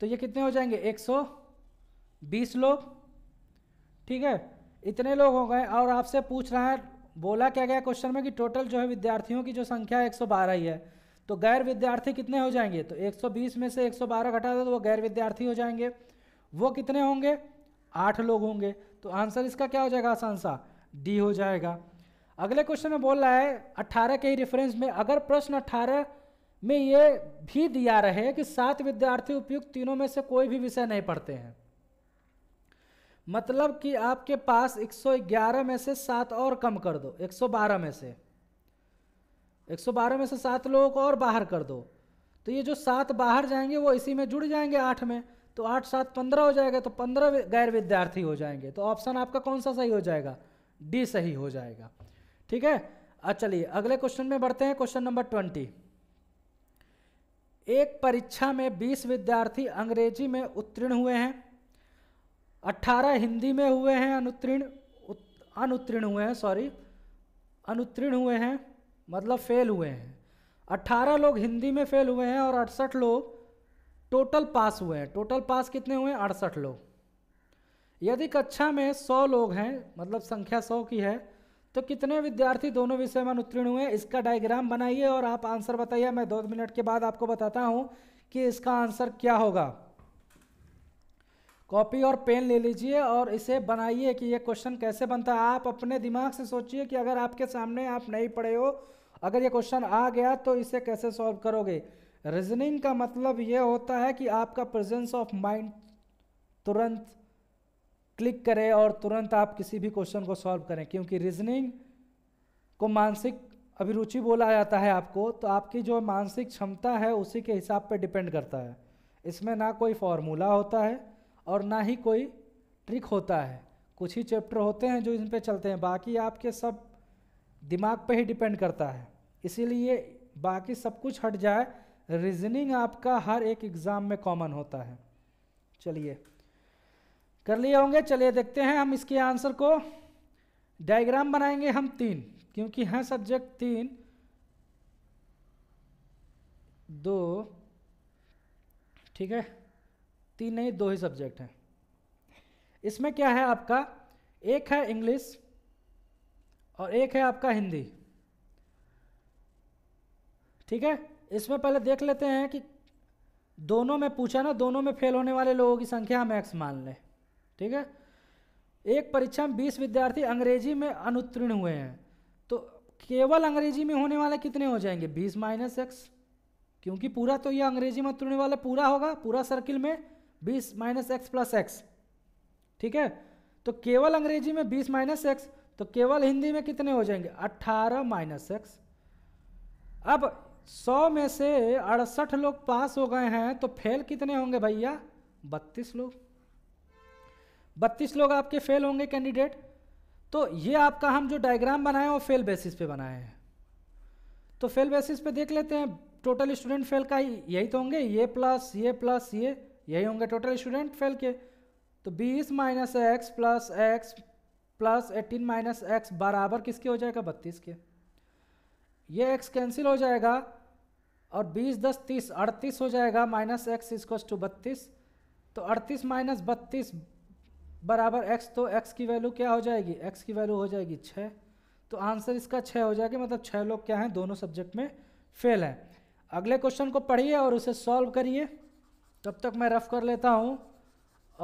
तो ये कितने हो जाएंगे एक सौ बीस लोग ठीक है इतने लोग हो गए और आपसे पूछ रहा है बोला क्या गया क्वेश्चन में कि टोटल जो है विद्यार्थियों की जो संख्या एक सौ बारह ही है तो गैर विद्यार्थी कितने हो जाएंगे तो 120 में से 112 घटा दो तो वो गैर विद्यार्थी हो जाएंगे वो कितने होंगे आठ लोग होंगे तो आंसर इसका क्या हो जाएगा आसान सा डी हो जाएगा अगले क्वेश्चन में बोल रहा है 18 के ही रेफरेंस में अगर प्रश्न 18 में ये भी दिया रहे कि सात विद्यार्थी उपयुक्त तीनों में से कोई भी विषय नहीं पढ़ते हैं मतलब कि आपके पास 111 में से सात और कम कर दो 112 में से 112 में से सात लोगों को और बाहर कर दो तो ये जो सात बाहर जाएंगे वो इसी में जुड़ जाएंगे आठ में तो आठ सात पंद्रह हो जाएगा तो पंद्रह गैर विद्यार्थी हो जाएंगे तो ऑप्शन आपका कौन सा सही हो जाएगा डी सही हो जाएगा ठीक है चलिए अगले क्वेश्चन में बढ़ते हैं क्वेश्चन नंबर ट्वेंटी एक परीक्षा में बीस विद्यार्थी अंग्रेजी में उत्तीर्ण हुए हैं अट्ठारह हिंदी में हुए हैं अनुत्तीर्ण अनुत्तीर्ण हुए हैं सॉरी अनुत्तीर्ण हुए हैं मतलब फेल हुए हैं अट्ठारह लोग हिंदी में फेल हुए हैं और अड़सठ लोग टोटल पास हुए हैं टोटल पास कितने हुए हैं अड़सठ लोग यदि कक्षा में सौ लोग हैं मतलब संख्या सौ की है तो कितने विद्यार्थी दोनों विषय में अनुत्तीर्ण हुए हैं इसका डायग्राम बनाइए और आप आंसर बताइए मैं दो मिनट के बाद आपको बताता हूँ कि इसका आंसर क्या होगा कॉपी और पेन ले लीजिए और इसे बनाइए कि ये क्वेश्चन कैसे बनता है आप अपने दिमाग से सोचिए कि अगर आपके सामने आप नहीं पढ़े हो अगर ये क्वेश्चन आ गया तो इसे कैसे सॉल्व करोगे रीजनिंग का मतलब ये होता है कि आपका प्रेजेंस ऑफ माइंड तुरंत क्लिक करें और तुरंत आप किसी भी क्वेश्चन को सॉल्व करें क्योंकि रीजनिंग को मानसिक अभिरुचि बोला जाता है आपको तो आपकी जो मानसिक क्षमता है उसी के हिसाब पर डिपेंड करता है इसमें ना कोई फॉर्मूला होता है और ना ही कोई ट्रिक होता है कुछ ही चैप्टर होते हैं जो इन पर चलते हैं बाकी आपके सब दिमाग पे ही डिपेंड करता है इसीलिए बाकी सब कुछ हट जाए रीजनिंग आपका हर एक एग्ज़ाम में कॉमन होता है चलिए कर लिए होंगे चलिए देखते हैं हम इसके आंसर को डायग्राम बनाएंगे हम तीन क्योंकि हैं सब्जेक्ट तीन दो ठीक है तीन नहीं दो ही सब्जेक्ट हैं इसमें क्या है आपका एक है इंग्लिश और एक है आपका हिंदी ठीक है इसमें पहले देख लेते हैं कि दोनों में पूछा ना दोनों में फेल होने वाले लोगों की संख्या हम एक्स मान लें ठीक है एक परीक्षा में बीस विद्यार्थी अंग्रेजी में अनुत्तीर्ण हुए हैं तो केवल अंग्रेजी में होने वाले कितने हो जाएंगे बीस माइनस एक्स क्योंकि पूरा तो ये अंग्रेजी में उत्तीर्ण वाला पूरा होगा पूरा सर्किल में बीस माइनस एक्स प्लस एक्स ठीक है तो केवल अंग्रेजी में बीस माइनस एक्स तो केवल हिंदी में कितने हो जाएंगे अट्ठारह माइनस एक्स अब सौ में से अड़सठ लोग पास हो गए हैं तो फेल कितने होंगे भैया बत्तीस लोग बत्तीस लोग आपके फेल होंगे कैंडिडेट तो ये आपका हम जो डायग्राम बनाए वो फेल बेसिस पे बनाए हैं तो फेल बेसिस पे देख लेते हैं टोटल स्टूडेंट फेल का यही तो होंगे ये प्लस ये प्लस ये यही होंगे टोटल स्टूडेंट फेल के तो बीस minus X plus X plus eighteen minus X बराबर किसके हो जाएगा बत्तीस के ये एक्स कैंसिल हो जाएगा और बीस दस तीस अड़तीस हो जाएगा माइनस एक्स इसकोस टू बत्तीस तो अड़तीस माइनस बत्तीस बराबर एक्स तो एक्स की वैल्यू क्या हो जाएगी एक्स की वैल्यू हो जाएगी छः तो आंसर इसका छः हो जाएगा मतलब छः लोग क्या हैं दोनों सब्जेक्ट में फेल हैं अगले क्वेश्चन को पढ़िए और उसे सॉल्व करिए तब तक मैं रफ़ कर लेता हूँ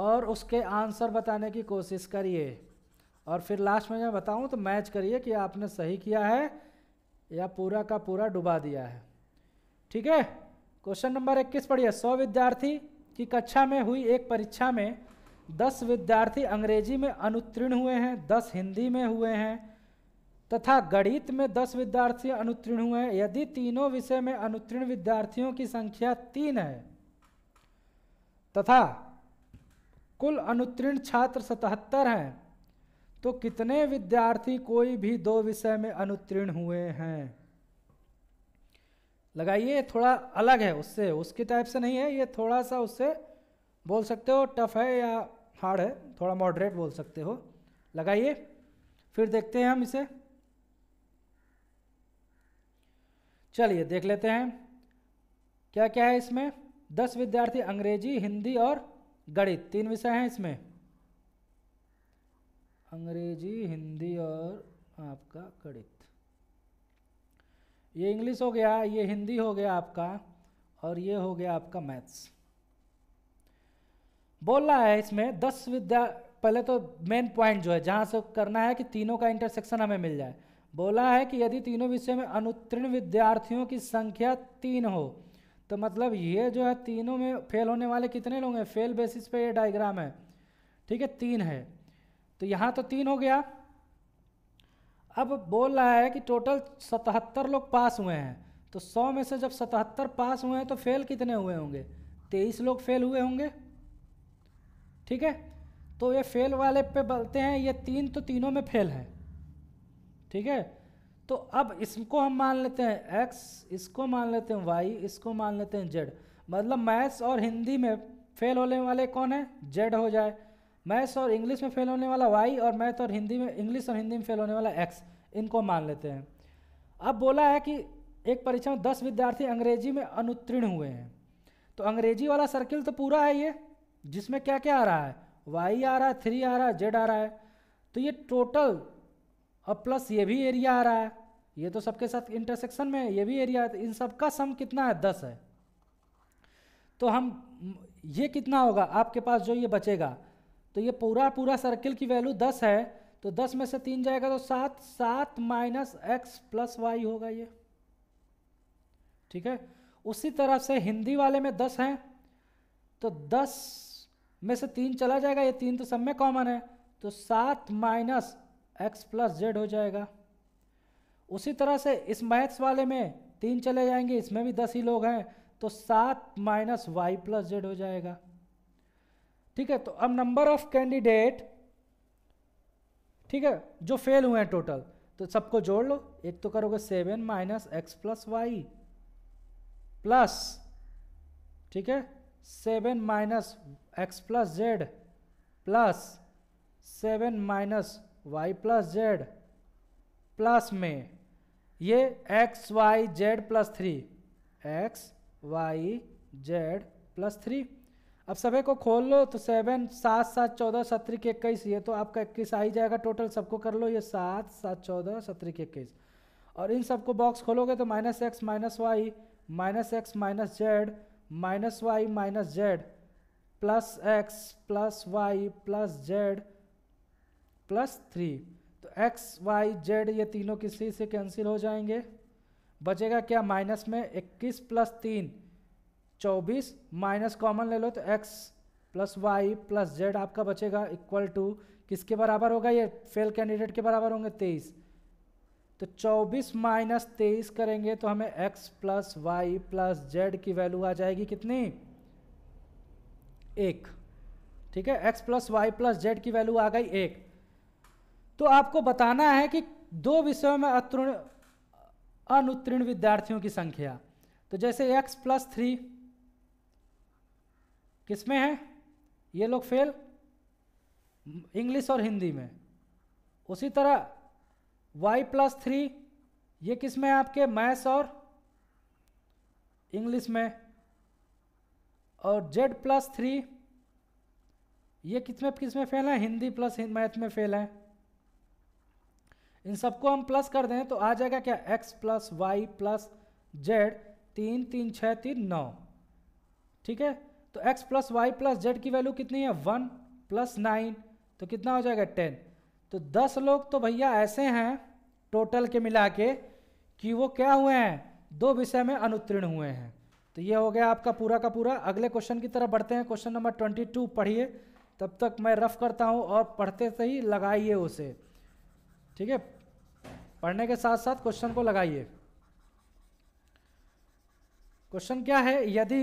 और उसके आंसर बताने की कोशिश करिए और फिर लास्ट में मैं बताऊँ तो मैच करिए कि आपने सही किया है या पूरा का पूरा डुबा दिया है ठीक है क्वेश्चन नंबर 21 पढ़िए सौ विद्यार्थी की कक्षा में हुई एक परीक्षा में दस विद्यार्थी अंग्रेजी में अनुत्तीर्ण हुए हैं दस हिंदी में हुए हैं तथा गणित में दस विद्यार्थी अनुत्तीर्ण हुए हैं यदि तीनों विषय में अनुत्तीर्ण विद्यार्थियों की संख्या तीन है तथा कुल अनुत्तीर्ण छात्र सतहत्तर हैं तो कितने विद्यार्थी कोई भी दो विषय में अनुत्तीर्ण हुए हैं लगाइए थोड़ा अलग है उससे उसकी टाइप से नहीं है ये थोड़ा सा उससे बोल सकते हो टफ है या हार्ड है थोड़ा मॉडरेट बोल सकते हो लगाइए फिर देखते हैं हम इसे चलिए देख लेते हैं क्या क्या है इसमें दस विद्यार्थी अंग्रेजी हिंदी और गणित तीन विषय हैं इसमें अंग्रेजी हिंदी और आपका गणित ये इंग्लिश हो गया ये हिंदी हो गया आपका और ये हो गया आपका मैथ्स बोल रहा है इसमें दस विद्या पहले तो मेन पॉइंट जो है जहां से करना है कि तीनों का इंटरसेक्शन हमें मिल जाए बोला है कि यदि तीनों विषय में अनुत्तीर्ण विद्यार्थियों की संख्या तीन हो तो मतलब ये जो है तीनों में फेल होने वाले कितने लोग हैं फेल बेसिस पे ये डायग्राम है ठीक है तीन है तो यहाँ तो तीन हो गया अब बोल रहा है कि टोटल सतहत्तर लोग पास हुए हैं तो सौ में से जब सतहत्तर पास हुए हैं तो फेल कितने हुए होंगे तेईस लोग फेल हुए होंगे ठीक है तो ये फेल वाले पे बोलते हैं ये तीन तो तीनों में फेल है ठीक है तो अब इसको हम मान लेते हैं एक्स इसको मान लेते हैं वाई इसको मान लेते हैं जेड मतलब मैथ्स और हिंदी में फेल होने वाले कौन है जेड हो जाए मैथ्स और इंग्लिश में फेल होने वाला वाई और मैथ और हिंदी में इंग्लिश और हिंदी में फेल होने वाला एक्स इनको मान लेते हैं अब बोला है कि एक परीक्षा में दस विद्यार्थी अंग्रेजी में अनुत्तीर्ण हुए हैं तो अंग्रेजी वाला सर्किल तो पूरा है ये जिसमें क्या क्या आ रहा है वाई आ रहा है थ्री आ रहा है जेड आ रहा है तो ये टोटल अब प्लस ये भी एरिया आ रहा है ये तो सबके साथ इंटरसेक्शन में ये भी एरिया है इन सब का सम कितना है दस है तो हम ये कितना होगा आपके पास जो ये बचेगा तो ये पूरा पूरा सर्किल की वैल्यू दस है तो दस में से तीन जाएगा तो सात सात माइनस एक्स प्लस वाई होगा ये ठीक है उसी तरह से हिंदी वाले में दस हैं तो दस में से तीन चला जाएगा ये तीन तो सब में कॉमन है तो सात माइनस एक्स प्लस जेड हो जाएगा उसी तरह से इस मैथ्स वाले में तीन चले जाएंगे इसमें भी दस ही लोग हैं तो सात माइनस वाई प्लस जेड हो जाएगा ठीक है तो अब नंबर ऑफ कैंडिडेट ठीक है जो फेल हुए हैं टोटल तो सबको जोड़ लो एक तो करोगे seven minus X plus Y plus ठीक है seven minus X plus Z plus seven minus Y plus Z plus में ये X Y Z plus three X Y Z plus three अब सभी को खोल लो तो सेवन सात सात चौदह सत्र के इक्कीस ये तो आपका इक्कीस आ ही जाएगा टोटल सबको कर लो ये सात सात चौदह सत्र के इक्कीस और इन सबको बॉक्स खोलोगे तो minus X minus Y minus X minus Z minus Y minus Z plus X plus Y plus Z plus three तो एक्स वाई जेड ये तीनों किसी से कैंसिल हो जाएंगे बचेगा क्या माइनस में इक्कीस प्लस तीन चौबीस माइनस कॉमन ले लो तो X plus Y plus Z आपका बचेगा इक्वल टू किसके बराबर होगा ये फेल कैंडिडेट के बराबर होंगे तेईस तो चौबीस माइनस तेईस करेंगे तो हमें X plus Y plus Z की वैल्यू आ जाएगी कितनी एक ठीक है X plus Y plus Z की वैल्यू आ गई एक तो आपको बताना है कि दो विषयों में अतृण अनुत्तीर्ण विद्यार्थियों की संख्या तो जैसे एक्स प्लस थ्री किसमें है ये लोग फेल इंग्लिश और हिंदी में उसी तरह वाई प्लस थ्री ये किसमें है आपके मैथ्स और इंग्लिश में और जेड प्लस थ्री ये किस में फेल है हिंदी प्लस मैथ में फेल है इन सबको हम प्लस कर दें तो आ जाएगा क्या X plus Y plus Z तीन तीन छः तीन नौ ठीक है तो X plus Y plus Z की वैल्यू कितनी है वन प्लस नाइन तो कितना हो जाएगा टेन तो दस लोग तो भैया ऐसे हैं टोटल के मिला के कि वो क्या हुए हैं दो विषय में अनुत्तीर्ण हुए हैं तो ये हो गया आपका पूरा का पूरा अगले क्वेश्चन की तरफ बढ़ते हैं क्वेश्चन नंबर ट्वेंटी टू पढ़िए तब तक मैं रफ करता हूँ और पढ़ते से ही लगाइए उसे ठीक है पढ़ने के साथ साथ क्वेश्चन को लगाइए क्वेश्चन क्या है यदि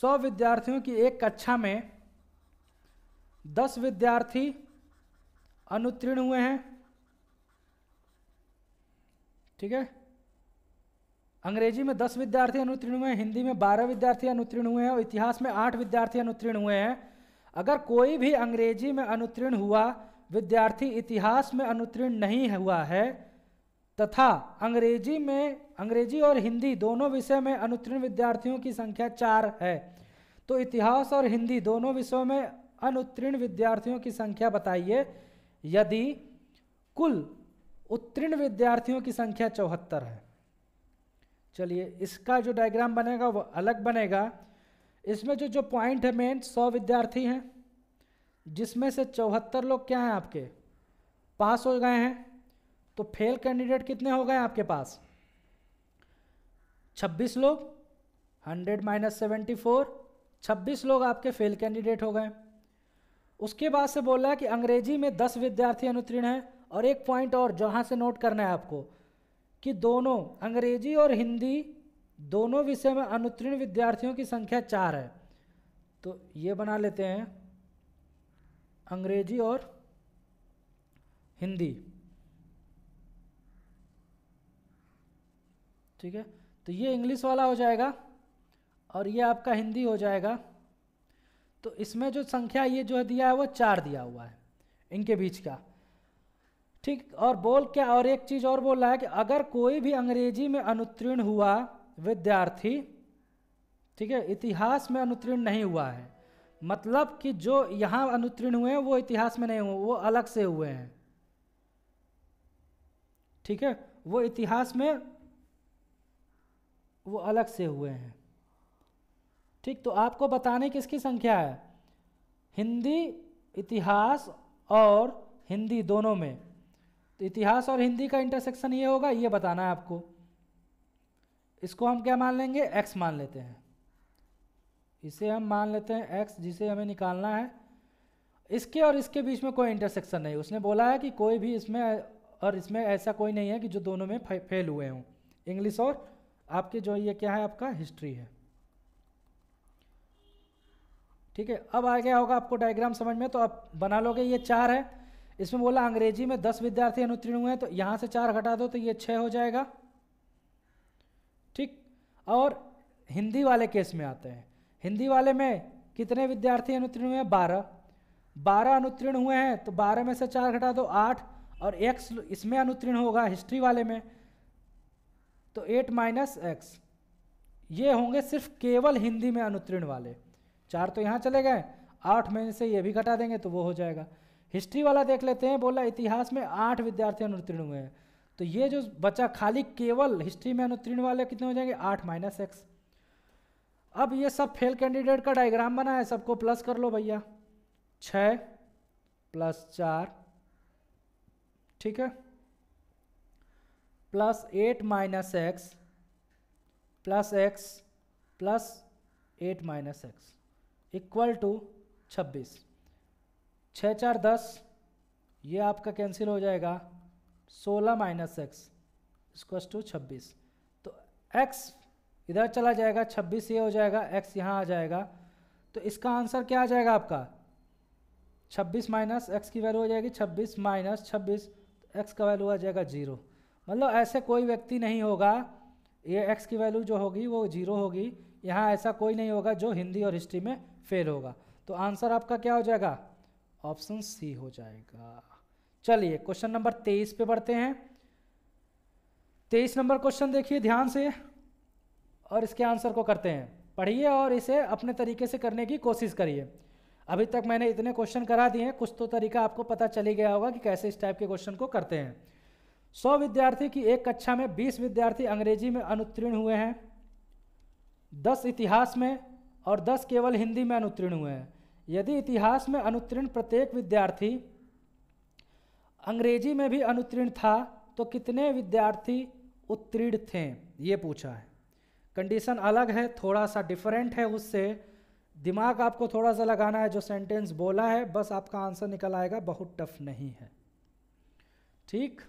100 विद्यार्थियों की एक कक्षा में 10 विद्यार्थी अनुत्तीर्ण हुए हैं ठीक है अंग्रेजी में 10 विद्यार्थी अनुत्तीर्ण हुए हैं हिंदी में 12 विद्यार्थी अनुत्तीर्ण हुए हैं और इतिहास में 8 विद्यार्थी अनुत्तीर्ण हुए हैं अगर कोई भी अंग्रेजी में अनुत्तीर्ण हुआ विद्यार्थी इतिहास में अनुत्तीर्ण नहीं हुआ है तथा अंग्रेजी में अंग्रेजी और हिंदी दोनों विषय में अनुत्तीर्ण विद्यार्थियों की संख्या चार है तो इतिहास और हिंदी दोनों विषयों में अनुत्तीर्ण विद्यार्थियों की संख्या बताइए यदि कुल उत्तीर्ण विद्यार्थियों की संख्या चौहत्तर है चलिए इसका जो डायग्राम बनेगा वो अलग बनेगा इसमें जो जो पॉइंट है मेन सौ विद्यार्थी हैं जिसमें से चौहत्तर लोग क्या हैं आपके पास हो गए हैं तो फेल कैंडिडेट कितने हो गए आपके पास छब्बीस लोग हंड्रेड माइनस सेवेंटी फोर छब्बीस लोग आपके फेल कैंडिडेट हो गए उसके बाद से बोला कि अंग्रेजी में दस विद्यार्थी अनुत्तीर्ण हैं और एक पॉइंट और जहाँ से नोट करना है आपको कि दोनों अंग्रेजी और हिंदी दोनों विषय में अनुत्तीर्ण विद्यार्थियों की संख्या चार है तो ये बना लेते हैं अंग्रेजी और हिंदी ठीक है तो ये इंग्लिश वाला हो जाएगा और ये आपका हिंदी हो जाएगा तो इसमें जो संख्या ये जो दिया है वो चार दिया हुआ है इनके बीच का ठीक और बोल क्या और एक चीज़ और बोल रहा है कि अगर कोई भी अंग्रेजी में अनुत्तीर्ण हुआ विद्यार्थी ठीक है इतिहास में अनुत्तीर्ण नहीं हुआ है मतलब कि जो यहाँ अनुत्तीर्ण हुए हैं वो इतिहास में नहीं हुए वो अलग से हुए हैं ठीक है वो इतिहास में वो अलग से हुए हैं ठीक तो आपको बताने किसकी संख्या है हिंदी इतिहास और हिंदी दोनों में तो इतिहास और हिंदी का इंटरसेक्शन ये होगा ये बताना है आपको इसको हम क्या मान लेंगे एक्स मान लेते हैं इसे हम मान लेते हैं एक्स जिसे हमें निकालना है इसके और इसके बीच में कोई इंटरसेक्शन नहीं उसने बोला है कि कोई भी इसमें और इसमें ऐसा कोई नहीं है कि जो दोनों में फेल हुए हों इंग्लिश और आपके जो ये क्या है आपका हिस्ट्री है ठीक है अब आ गया होगा आपको डायग्राम समझ में तो आप बना लोगे ये चार है इसमें बोला अंग्रेजी में दस विद्यार्थी अनुत्तीर्ण हुए हैं तो यहाँ से चार घटा दो तो ये छः हो जाएगा ठीक और हिंदी वाले केस में आते हैं हिंदी वाले में कितने विद्यार्थी अनुत्तीर्ण हुए हैं बारह बारह अनुत्तीर्ण हुए हैं तो बारह में से चार घटा दो आठ और एक्स इसमें अनुत्तीर्ण होगा हिस्ट्री वाले में तो एट माइनस एक्स ये होंगे सिर्फ केवल हिंदी में अनुत्तीर्ण वाले चार तो यहाँ चले गए आठ में से ये भी घटा देंगे तो वो हो जाएगा हिस्ट्री वाला देख लेते हैं बोला इतिहास में आठ विद्यार्थी अनुत्तीर्ण हुए हैं तो ये जो बच्चा खाली केवल हिस्ट्री में अनुत्तीर्ण वाले कितने हो जाएंगे आठ माइनस एक्स अब ये सब फेल कैंडिडेट का डायग्राम बना है सबको प्लस कर लो भैया छ प्लस चार ठीक है plus eight minus X plus X plus eight minus X equal to छब्बीस छः चार दस ये आपका कैंसिल हो जाएगा सोलह माइनस एक्स इसक्वस टू छब्बीस तो एक्स इधर चला जाएगा छब्बीस ये हो जाएगा एक्स यहाँ आ जाएगा तो इसका आंसर क्या आ जाएगा आपका छब्बीस माइनस एक्स की वैल्यू हो जाएगी छब्बीस माइनस छब्बीस एक्स का वैल्यू आ जाएगा जीरो मतलब ऐसे कोई व्यक्ति नहीं होगा ये एक्स की वैल्यू जो होगी वो जीरो होगी यहाँ ऐसा कोई नहीं होगा जो हिंदी और हिस्ट्री में फेल होगा तो आंसर आपका क्या हो जाएगा ऑप्शन सी हो जाएगा चलिए क्वेश्चन नंबर तेईस पे बढ़ते हैं तेईस नंबर क्वेश्चन देखिए ध्यान से और इसके आंसर को करते हैं पढ़िए और इसे अपने तरीके से करने की कोशिश करिए अभी तक मैंने इतने क्वेश्चन करा दिए हैं कुछ तो तरीका आपको पता चली गया होगा कि कैसे इस टाइप के क्वेश्चन को करते हैं सौ विद्यार्थी की एक कक्षा में बीस विद्यार्थी अंग्रेजी में अनुत्तीर्ण हुए हैं दस इतिहास में और दस केवल हिंदी में अनुत्तीर्ण हुए हैं यदि इतिहास में अनुत्तीर्ण प्रत्येक विद्यार्थी अंग्रेजी में भी अनुत्तीर्ण था तो कितने विद्यार्थी उत्तीर्ण थे ये पूछा है कंडीशन अलग है थोड़ा सा डिफरेंट है उससे दिमाग आपको थोड़ा सा लगाना है जो सेंटेंस बोला है बस आपका आंसर निकल आएगा बहुत टफ नहीं है ठीक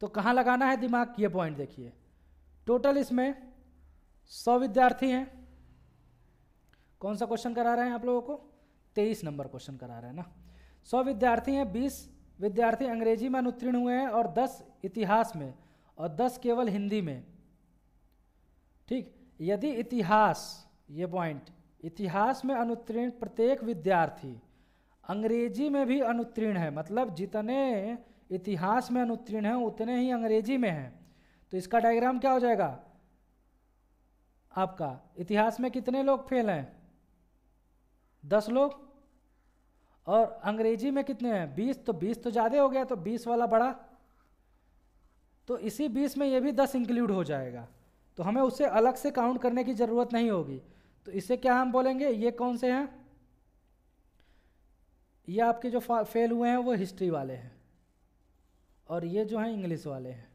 तो कहाँ लगाना है दिमाग ये पॉइंट देखिए टोटल इसमें सौ विद्यार्थी हैं कौन सा क्वेश्चन करा रहे हैं आप लोगों को तेईस नंबर क्वेश्चन करा रहे हैं ना सौ विद्यार्थी हैं बीस विद्यार्थी अंग्रेजी में अनुत्तीर्ण हुए हैं और दस इतिहास में और दस केवल हिंदी में ठीक यदि इतिहास ये पॉइंट इतिहास में अनुत्तीर्ण प्रत्येक विद्यार्थी अंग्रेजी में भी अनुत्तीर्ण है मतलब जितने इतिहास में अनुत्तीर्ण हैं उतने ही अंग्रेजी में हैं तो इसका डायग्राम क्या हो जाएगा आपका इतिहास में कितने लोग फेल हैं दस लोग और अंग्रेजी में कितने हैं बीस तो बीस तो ज़्यादा हो गया तो बीस वाला बड़ा तो इसी बीस में ये भी दस इंक्लूड हो जाएगा तो हमें उसे अलग से काउंट करने की ज़रूरत नहीं होगी तो इसे क्या हम बोलेंगे ये कौन से हैं ये आपके जो फेल हुए हैं वो हिस्ट्री वाले हैं और ये जो हैं इंग्लिश वाले हैं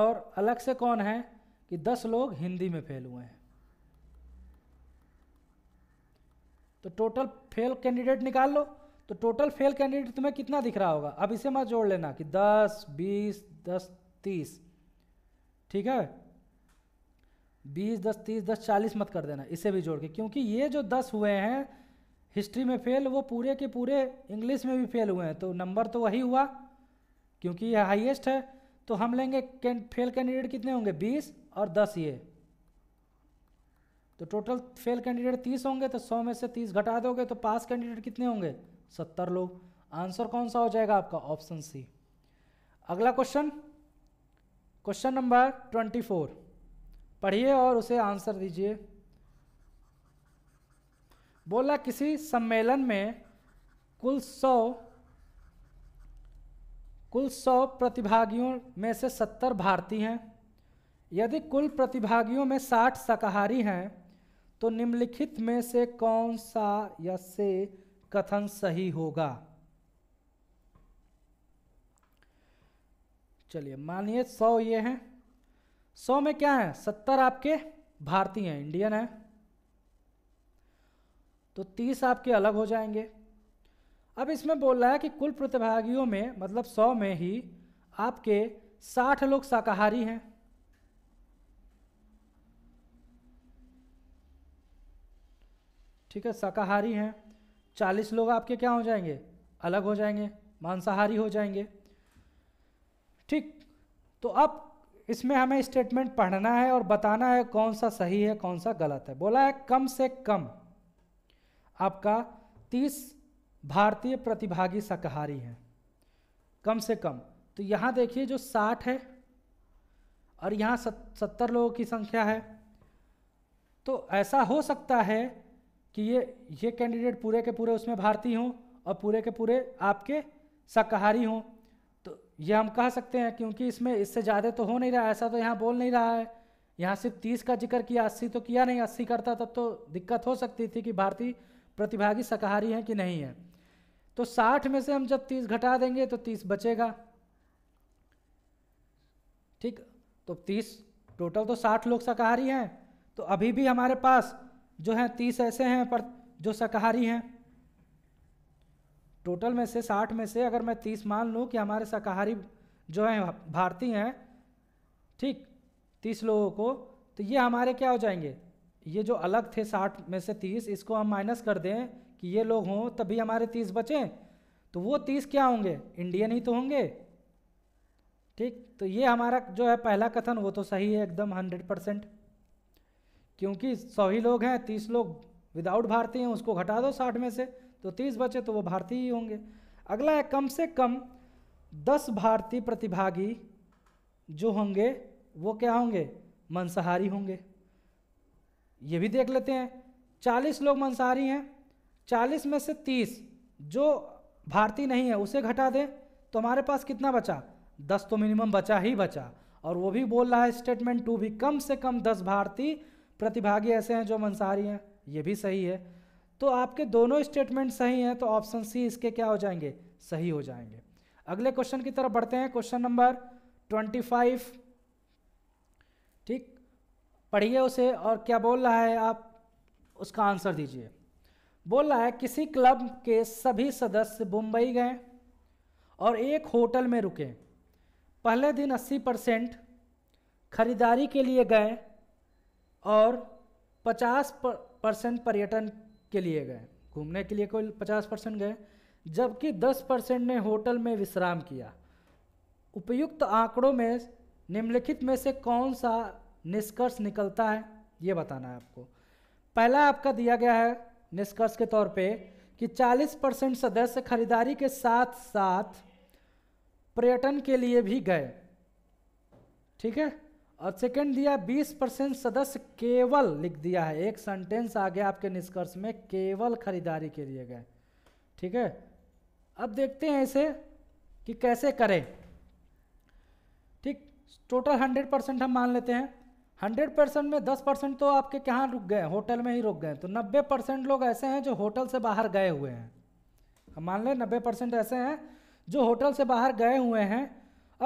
और अलग से कौन है कि दस लोग हिंदी में फेल हुए हैं तो टोटल फेल कैंडिडेट निकाल लो तो टोटल फेल कैंडिडेट तुम्हें कितना दिख रहा होगा अब इसे मत जोड़ लेना कि दस बीस दस तीस ठीक है बीस दस तीस दस चालीस मत कर देना इसे भी जोड़ के क्योंकि ये जो दस हुए हैं हिस्ट्री में फेल वो पूरे के पूरे इंग्लिश में भी फेल हुए हैं तो नंबर तो वही हुआ क्योंकि ये हाईएस्ट है तो हम लेंगे कैन, फेल कैंडिडेट कितने होंगे बीस और दस ये तो टोटल फेल कैंडिडेट तीस होंगे तो सौ में से तीस घटा दोगे तो पास कैंडिडेट कितने होंगे सत्तर लोग आंसर कौन सा हो जाएगा आपका ऑप्शन सी अगला question question number twenty four पढ़िए और उसे आंसर दीजिए बोला किसी सम्मेलन में कुल सौ कुल सौ प्रतिभागियों में से सत्तर भारतीय हैं यदि कुल प्रतिभागियों में साठ शाकाहारी हैं तो निम्नलिखित में से कौन सा या से कथन सही होगा चलिए मानिए सौ ये हैं सौ में क्या है सत्तर आपके भारतीय हैं इंडियन हैं तो तीस आपके अलग हो जाएंगे अब इसमें बोल रहा है कि कुल प्रतिभागियों में मतलब सौ में ही आपके साठ लोग शाकाहारी हैं ठीक है शाकाहारी हैं चालीस लोग आपके क्या हो जाएंगे अलग हो जाएंगे मांसाहारी हो जाएंगे ठीक तो अब इसमें हमें स्टेटमेंट पढ़ना है और बताना है कौन सा सही है कौन सा गलत है बोला है कम से कम आपका तीस भारतीय प्रतिभागी शाकाहारी हैं कम से कम तो यहाँ देखिए जो साठ है और यहाँ सत्तर लोगों की संख्या है तो ऐसा हो सकता है कि ये ये कैंडिडेट पूरे के पूरे उसमें भारतीय हों और पूरे के पूरे आपके शाकाहारी हों ये हम कह सकते हैं क्योंकि इसमें इससे ज़्यादा तो हो नहीं रहा ऐसा तो यहाँ बोल नहीं रहा है यहाँ सिर्फ तीस का जिक्र किया अस्सी तो किया नहीं अस्सी करता तब तो दिक्कत हो सकती थी कि भारतीय प्रतिभागी शाकाहारी हैं कि नहीं है तो साठ में से हम जब तीस घटा देंगे तो तीस बचेगा ठीक तो तीस टोटल तो साठ लोग शाकाहारी हैं तो अभी भी हमारे पास जो हैं तीस ऐसे हैं पर जो शाकाहारी हैं टोटल में से साठ में से अगर मैं तीस मान लूँ कि हमारे शाकाहारी जो हैं भारतीय हैं ठीक तीस लोगों को तो ये हमारे क्या हो जाएंगे ये जो अलग थे साठ में से तीस इसको हम माइनस कर दें कि ये लोग हों तभी हमारे तीस बचें तो वो तीस क्या होंगे इंडियन ही तो होंगे ठीक तो ये हमारा जो है पहला कथन वो तो सही है एकदम हंड्रेड परसेंट क्योंकि सौ ही लोग हैं तीस लोग विदाउट भारतीय हैं उसको घटा दो साठ में से तो तीस बचे तो वो भारतीय ही होंगे अगला है कम से कम दस भारतीय प्रतिभागी जो होंगे वो क्या होंगे मांसाहारी होंगे ये भी देख लेते हैं चालीस लोग मांसाहारी हैं चालीस में से तीस जो भारतीय नहीं है उसे घटा दें तो हमारे पास कितना बचा दस तो मिनिमम बचा ही बचा और वो भी बोल रहा है स्टेटमेंट टू भी कम से कम दस भारतीय प्रतिभागी ऐसे हैं जो मांसाहारी हैं ये भी सही है तो आपके दोनों स्टेटमेंट सही हैं तो ऑप्शन सी इसके क्या हो जाएंगे सही हो जाएंगे अगले क्वेश्चन की तरफ बढ़ते हैं क्वेश्चन नंबर ट्वेंटी फाइव ठीक पढ़िए उसे और क्या बोल रहा है आप उसका आंसर दीजिए बोल रहा है किसी क्लब के सभी सदस्य मुंबई गए और एक होटल में रुके पहले दिन 80 परसेंट खरीदारी के लिए गए और 50 परसेंट पर्यटन के लिए गए घूमने के लिए कोई पचास परसेंट गए जबकि दस परसेंट ने होटल में विश्राम किया उपयुक्त आंकड़ों में निम्नलिखित में से कौन सा निष्कर्ष निकलता है ये बताना है आपको पहला आपका दिया गया है निष्कर्ष के तौर पे कि 40 परसेंट सदस्य खरीदारी के साथ साथ पर्यटन के लिए भी गए ठीक है और सेकंड दिया 20 परसेंट सदस्य केवल लिख दिया है एक सेंटेंस आ गया आपके निष्कर्ष में केवल खरीदारी के लिए गए ठीक है अब देखते हैं इसे कि कैसे करें ठीक टोटल 100 परसेंट हम मान लेते हैं 100 परसेंट में 10 परसेंट तो आपके कहाँ रुक गए होटल में ही रुक गए तो 90 परसेंट लोग ऐसे हैं जो होटल से बाहर गए हुए हैं हम मान लें नब्बे परसेंट ऐसे हैं जो होटल से बाहर गए हुए हैं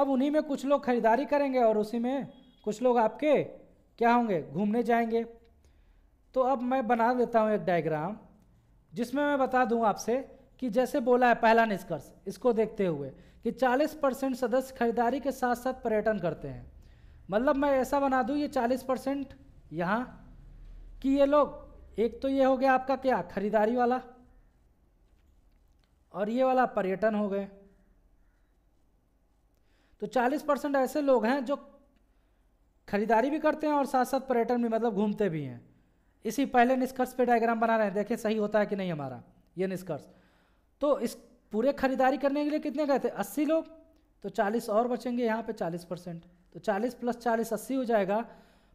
अब उन्हीं में कुछ लोग खरीदारी करेंगे और उसी में कुछ लोग आपके क्या होंगे घूमने जाएंगे तो अब मैं बना देता हूँ एक डायग्राम जिसमें मैं बता दूँ आपसे कि जैसे बोला है पहला निष्कर्ष इसको देखते हुए कि 40 परसेंट सदस्य खरीदारी के साथ साथ पर्यटन करते हैं मतलब मैं ऐसा बना दूँ ये 40 परसेंट यहाँ कि ये लोग एक तो ये हो गया आपका क्या खरीदारी वाला और ये वाला पर्यटन हो गए तो 40 परसेंट ऐसे लोग हैं जो खरीदारी भी करते हैं और साथ साथ पर्यटन भी मतलब घूमते भी हैं इसी पहले निष्कर्ष पे डायग्राम बना रहे हैं देखें सही होता है कि नहीं हमारा ये निष्कर्ष तो इस पूरे खरीदारी करने के लिए कितने गए थे अस्सी लोग तो चालीस और बचेंगे यहाँ पे चालीस परसेंट तो चालीस प्लस चालीस अस्सी हो जाएगा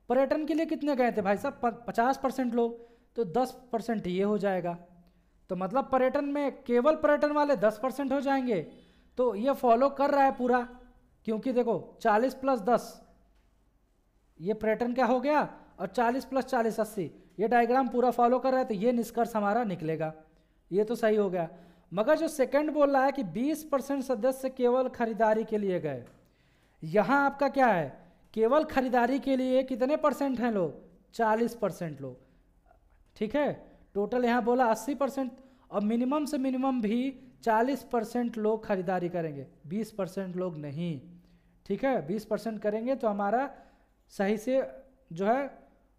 पर्यटन के लिए कितने गए थे भाई साहब पचास परसेंट लोग तो दस परसेंट ये हो जाएगा तो मतलब पर्यटन में केवल पर्यटन वाले दस परसेंट हो जाएंगे तो ये फॉलो कर रहा है पूरा क्योंकि देखो चालीस प्लस दस ये पैटर्न क्या हो गया और 40 प्लस चालीस अस्सी ये डायग्राम पूरा फॉलो कर रहा है तो ये निष्कर्ष हमारा निकलेगा ये तो सही हो गया मगर जो सेकंड बोल रहा है कि 20 परसेंट सदस्य केवल खरीदारी के लिए गए यहाँ आपका क्या है केवल खरीदारी के लिए कितने परसेंट हैं लोग चालीस परसेंट लोग ठीक है टोटल यहाँ बोला अस्सी परसेंट और मिनिमम से मिनिमम भी 40 परसेंट लोग खरीदारी करेंगे 20 परसेंट लोग नहीं ठीक है 20 परसेंट करेंगे तो हमारा सही से जो है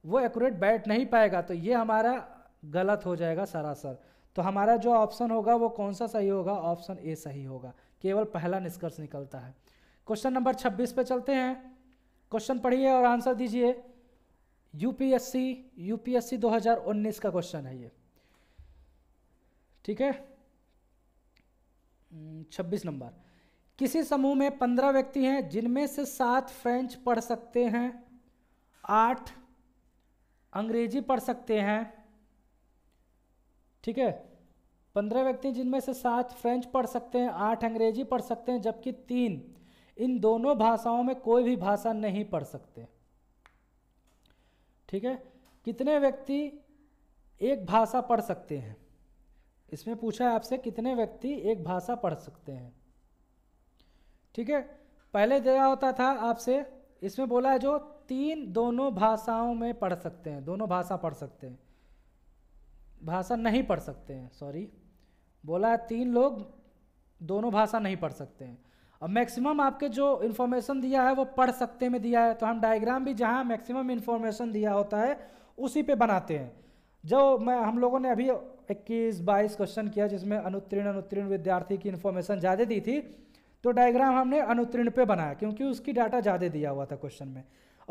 वो एक्यूरेट बैठ नहीं पाएगा तो ये हमारा गलत हो जाएगा सरासर तो हमारा जो ऑप्शन होगा वो कौन सा सही होगा ऑप्शन ए सही होगा केवल पहला निष्कर्ष निकलता है क्वेश्चन नंबर 26 पे चलते हैं क्वेश्चन पढ़िए और आंसर दीजिए यूपीएससी यूपीएससी 2019 का क्वेश्चन है ये ठीक है 26 हम्म, नंबर किसी समूह में पंद्रह व्यक्ति हैं जिनमें से सात फ्रेंच पढ़ सकते हैं आठ अंग्रेजी पढ़ सकते हैं ठीक है पंद्रह व्यक्ति जिनमें से सात फ्रेंच पढ़ सकते हैं आठ अंग्रेजी पढ़ सकते हैं जबकि तीन इन दोनों भाषाओं में कोई भी भाषा नहीं पढ़ सकते ठीक है कितने व्यक्ति एक भाषा पढ़ सकते हैं इसमें पूछा है आपसे कितने व्यक्ति एक भाषा पढ़ सकते हैं ठीक है पहले दिया होता था आपसे इसमें बोला है जो तीन दोनों भाषाओं में पढ़ सकते हैं दोनों भाषा पढ़ सकते हैं भाषा नहीं पढ़ सकते हैं सॉरी बोला है तीन लोग दोनों भाषा नहीं पढ़ सकते हैं और मैक्सिमम आपके जो इन्फॉर्मेशन दिया है वो पढ़ सकते में दिया है तो हम डायग्राम भी जहाँ मैक्सिमम इन्फॉर्मेशन दिया होता है उसी पे बनाते हैं जो मैं हम लोगों ने अभी 21 22 क्वेश्चन किया जिसमें अनुत्तीर्ण अनुत्तीर्ण विद्यार्थी की इन्फॉर्मेशन ज़्यादा दी थी तो डायग्राम हमने अनुत्तीर्ण पे बनाया क्योंकि उसकी डाटा ज़्यादा दिया हुआ था क्वेश्चन में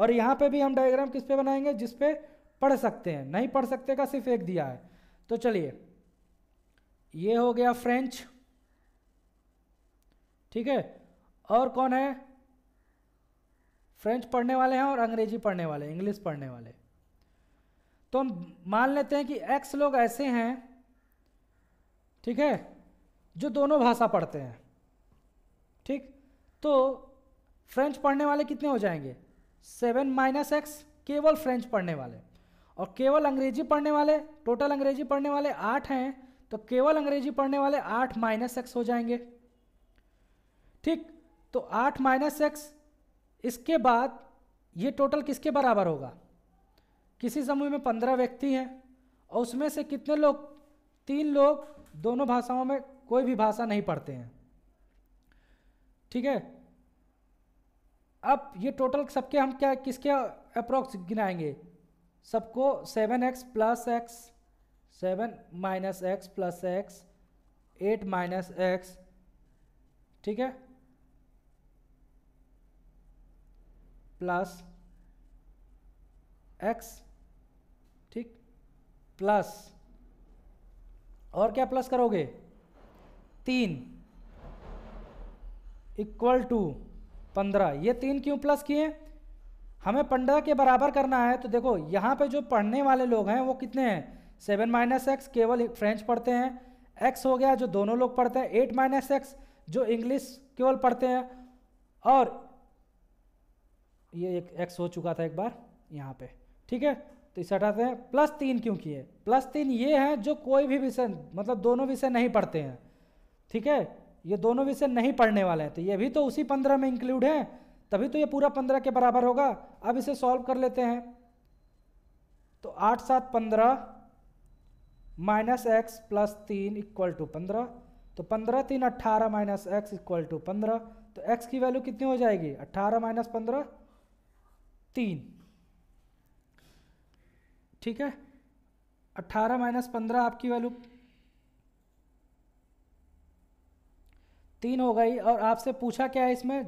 और यहाँ पे भी हम डायग्राम किस पे बनाएंगे जिस पे पढ़ सकते हैं नहीं पढ़ सकते का सिर्फ एक दिया है तो चलिए ये हो गया फ्रेंच ठीक है और कौन है फ्रेंच पढ़ने वाले हैं और अंग्रेजी पढ़ने वाले इंग्लिश पढ़ने वाले तो हम मान लेते हैं कि एक्स लोग ऐसे हैं ठीक है जो दोनों भाषा पढ़ते हैं ठीक तो फ्रेंच पढ़ने वाले कितने हो जाएंगे सेवन माइनस एक्स केवल फ्रेंच पढ़ने वाले और केवल अंग्रेजी पढ़ने वाले टोटल अंग्रेजी पढ़ने वाले आठ हैं तो केवल अंग्रेजी पढ़ने वाले आठ माइनस एक्स हो जाएंगे ठीक तो आठ माइनस एक्स इसके बाद ये टोटल किसके बराबर होगा किसी समूह में पंद्रह व्यक्ति हैं और उसमें से कितने लोग तीन लोग दोनों भाषाओं में कोई भी भाषा नहीं पढ़ते हैं ठीक है अब ये टोटल सबके हम क्या किसके अप्रोक्स गिनाएंगे सबको seven X plus X seven minus X plus X eight minus X ठीक है प्लस एक्स ठीक प्लस और क्या प्लस करोगे तीन इक्वल टू पंद्रह ये तीन क्यों प्लस किए हमें पंद्रह के बराबर करना है तो देखो यहाँ पे जो पढ़ने वाले लोग हैं वो कितने हैं सेवन माइनस एक्स केवल फ्रेंच पढ़ते हैं एक्स हो गया जो दोनों लोग पढ़ते हैं एट माइनस एक्स जो इंग्लिश केवल पढ़ते हैं और ये एक एक्स हो चुका था एक बार यहाँ पे ठीक है तो इसे हटाते हैं प्लस तीन क्यों किए प्लस तीन ये हैं जो कोई भी विषय मतलब दोनों विषय नहीं पढ़ते हैं ठीक है ये दोनों विषय नहीं पढ़ने वाले हैं तो ये भी तो उसी पंद्रह में इंक्लूड है तभी तो ये पूरा पंद्रह के बराबर होगा अब इसे सॉल्व कर लेते हैं तो आठ सात पंद्रह माइनस एक्स प्लस तीन इक्वल टू पंद्रह तो पंद्रह तीन अट्ठारह माइनस एक्स इक्वल टू पंद्रह तो एक्स की वैल्यू कितनी हो जाएगी अट्ठारह माइनस पंद्रह तीन ठीक है अट्ठारह माइनस पंद्रह आपकी वैल्यू तीन हो गई और आपसे पूछा क्या है इसमें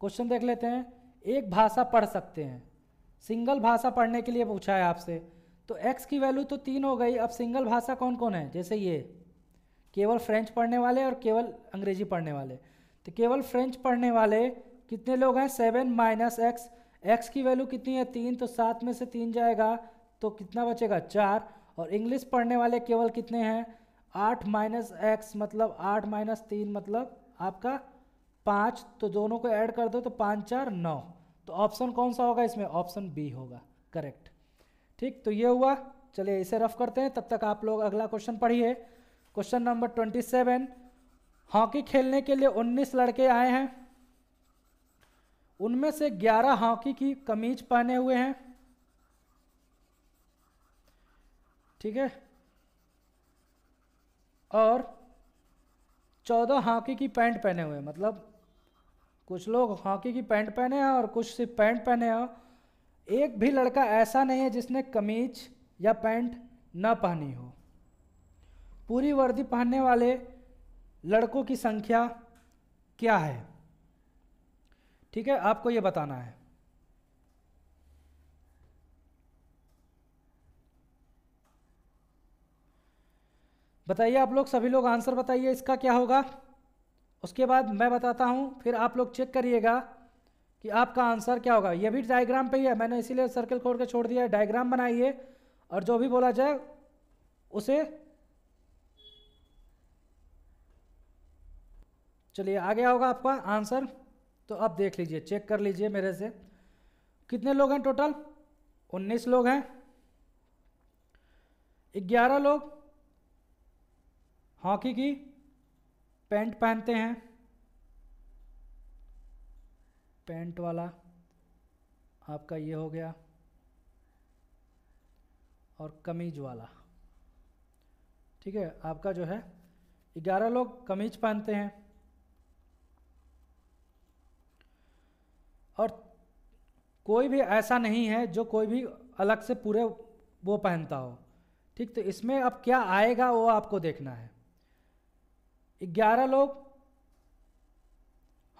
क्वेश्चन देख लेते हैं एक भाषा पढ़ सकते हैं सिंगल भाषा पढ़ने के लिए पूछा है आपसे तो x की वैल्यू तो तीन हो गई अब सिंगल भाषा कौन कौन है जैसे ये केवल फ्रेंच पढ़ने वाले और केवल अंग्रेजी पढ़ने वाले तो केवल फ्रेंच पढ़ने वाले कितने लोग हैं सेवन माइनस एक्स एक्स की वैल्यू कितनी है तीन तो सात में से तीन जाएगा तो कितना बचेगा चार और इंग्लिश पढ़ने वाले केवल कितने हैं आठ माइनस एक्स मतलब आठ माइनस तीन मतलब आपका पाँच तो दोनों को ऐड कर दो तो पाँच चार नौ तो ऑप्शन कौन सा होगा इसमें ऑप्शन बी होगा करेक्ट ठीक तो ये हुआ चलिए इसे रफ करते हैं तब तक आप लोग अगला क्वेश्चन पढ़िए question number twenty seven hockey खेलने के लिए उन्नीस लड़के आए हैं उनमें से ग्यारह हॉकी की कमीज पहने हुए हैं ठीक है और चौदह हॉकी की पैंट पहने हुए मतलब कुछ लोग हॉकी की पैंट पहने हैं और कुछ सिर्फ पैंट पहने हैं एक भी लड़का ऐसा नहीं है जिसने कमीज या पैंट ना पहनी हो पूरी वर्दी पहनने वाले लड़कों की संख्या क्या है ठीक है आपको ये बताना है बताइए आप लोग सभी लोग आंसर बताइए इसका क्या होगा उसके बाद मैं बताता हूँ फिर आप लोग चेक करिएगा कि आपका आंसर क्या होगा ये भी डायग्राम पे ही है मैंने इसीलिए सर्कल खोल के छोड़ दिया है डायग्राम बनाइए और जो भी बोला जाए उसे चलिए आ गया होगा आपका आंसर तो आप देख लीजिए चेक कर लीजिए मेरे से कितने लोग हैं टोटल 19 लोग हैं 11 लोग हॉकी की पैंट पहनते हैं पैंट वाला आपका ये हो गया और कमीज वाला ठीक है आपका जो है ग्यारह लोग कमीज पहनते हैं और कोई भी ऐसा नहीं है जो कोई भी अलग से पूरे वो पहनता हो ठीक तो इसमें अब क्या आएगा वो आपको देखना है ग्यारह लोग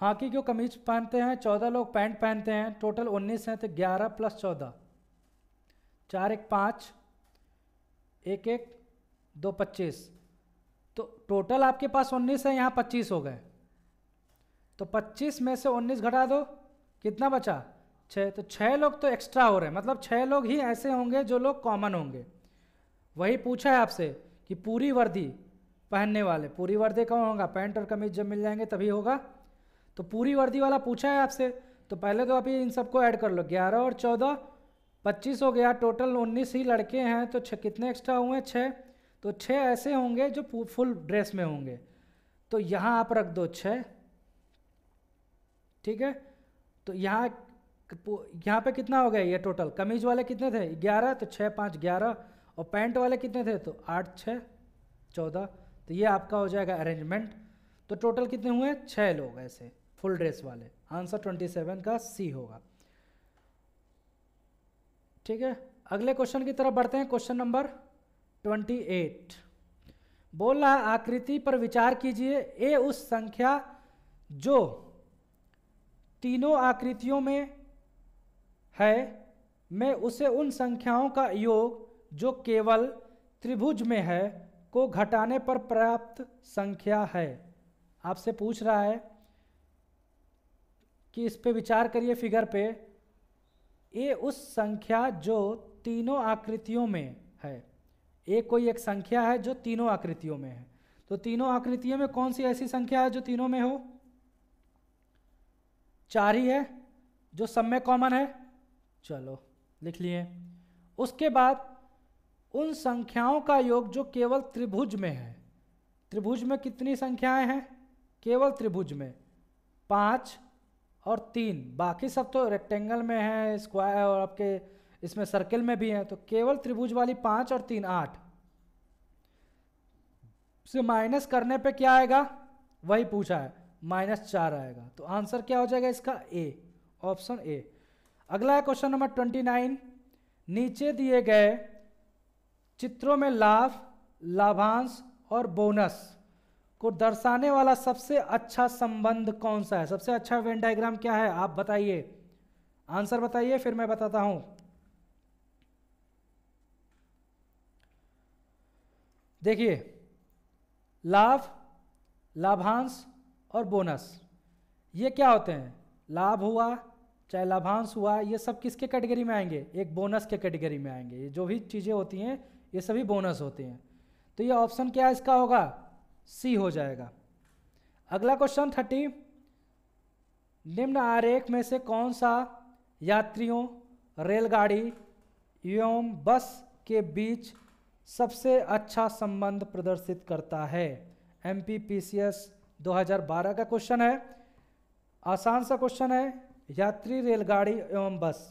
हाकी को कमीज पहनते हैं चौदह लोग पैंट पहनते हैं टोटल उन्नीस हैं तो ग्यारह प्लस चौदह चार एक पाँच एक एक दो पच्चीस तो टोटल आपके पास उन्नीस है यहाँ पच्चीस हो गए तो पच्चीस में से उन्नीस घटा दो कितना बचा छः तो छः लोग तो एक्स्ट्रा हो रहे हैं मतलब छः लोग ही ऐसे होंगे जो लोग कॉमन होंगे वही पूछा है आपसे कि पूरी वर्दी पहनने वाले पूरी वर्दी कौन होगा पैंट और कमीज जब मिल जाएंगे तभी होगा तो पूरी वर्दी वाला पूछा है आपसे तो पहले तो आप इन सबको ऐड कर लो ग्यारह और चौदह पच्चीस हो गया टोटल उन्नीस ही लड़के हैं तो छः कितने एक्स्ट्रा हुए हैं छः तो छः ऐसे होंगे जो फुल ड्रेस में होंगे तो यहाँ आप रख दो छः ठीक है तो यहाँ यहाँ पे कितना हो गया ये टोटल कमीज वाले कितने थे ग्यारह तो छः पाँच ग्यारह और पैंट वाले कितने थे तो आठ छः चौदह तो ये आपका हो जाएगा अरेंजमेंट तो टोटल कितने हुए छः लोग ऐसे फुल ड्रेस वाले आंसर ट्वेंटी सेवन का सी होगा ठीक है अगले क्वेश्चन की तरफ बढ़ते हैं क्वेश्चन नंबर ट्वेंटी एट बोल रहा आकृति पर विचार कीजिए ए उस संख्या जो तीनों आकृतियों में है मैं उसे उन संख्याओं का योग जो केवल त्रिभुज में है को घटाने पर प्राप्त संख्या है आपसे पूछ रहा है कि इस पे विचार करिए फिगर पे ए उस संख्या जो तीनों आकृतियों में है ए कोई एक संख्या है जो तीनों आकृतियों में है तो तीनों आकृतियों में कौन सी ऐसी संख्या है जो तीनों में हो चार ही है जो सब में कॉमन है चलो लिख लिए उसके बाद उन संख्याओं का योग जो केवल त्रिभुज में है त्रिभुज में कितनी संख्याएं हैं केवल त्रिभुज में पाँच और तीन बाकी सब तो रेक्टेंगल में है स्क्वायर और आपके इसमें सर्किल में भी हैं तो केवल त्रिभुज वाली पाँच और तीन आठ से माइनस करने पे क्या आएगा वही पूछा है माइनस चार आएगा तो आंसर क्या हो जाएगा इसका ए ऑप्शन ए अगला है क्वेश्चन नंबर ट्वेंटी नाइन नीचे दिए गए चित्रों में लाभ लाभांश और बोनस को दर्शाने वाला सबसे अच्छा संबंध कौन सा है सबसे अच्छा वेन डायग्राम क्या है आप बताइए आंसर बताइए फिर मैं बताता हूं देखिए लाभ लाभांश और बोनस ये क्या होते हैं लाभ हुआ चाहे लाभांश हुआ ये सब किसके कैटेगरी में आएंगे एक बोनस के कैटेगरी में आएंगे ये जो भी चीज़ें होती हैं ये सभी बोनस होते हैं तो ये ऑप्शन क्या इसका होगा सी हो जाएगा अगला क्वेश्चन थर्टी निम्न आरेख में से कौन सा यात्रियों रेलगाड़ी एवं बस के बीच सबसे अच्छा संबंध प्रदर्शित करता है M P P C S 2012 का क्वेश्चन है आसान सा क्वेश्चन है यात्री रेलगाड़ी एवं बस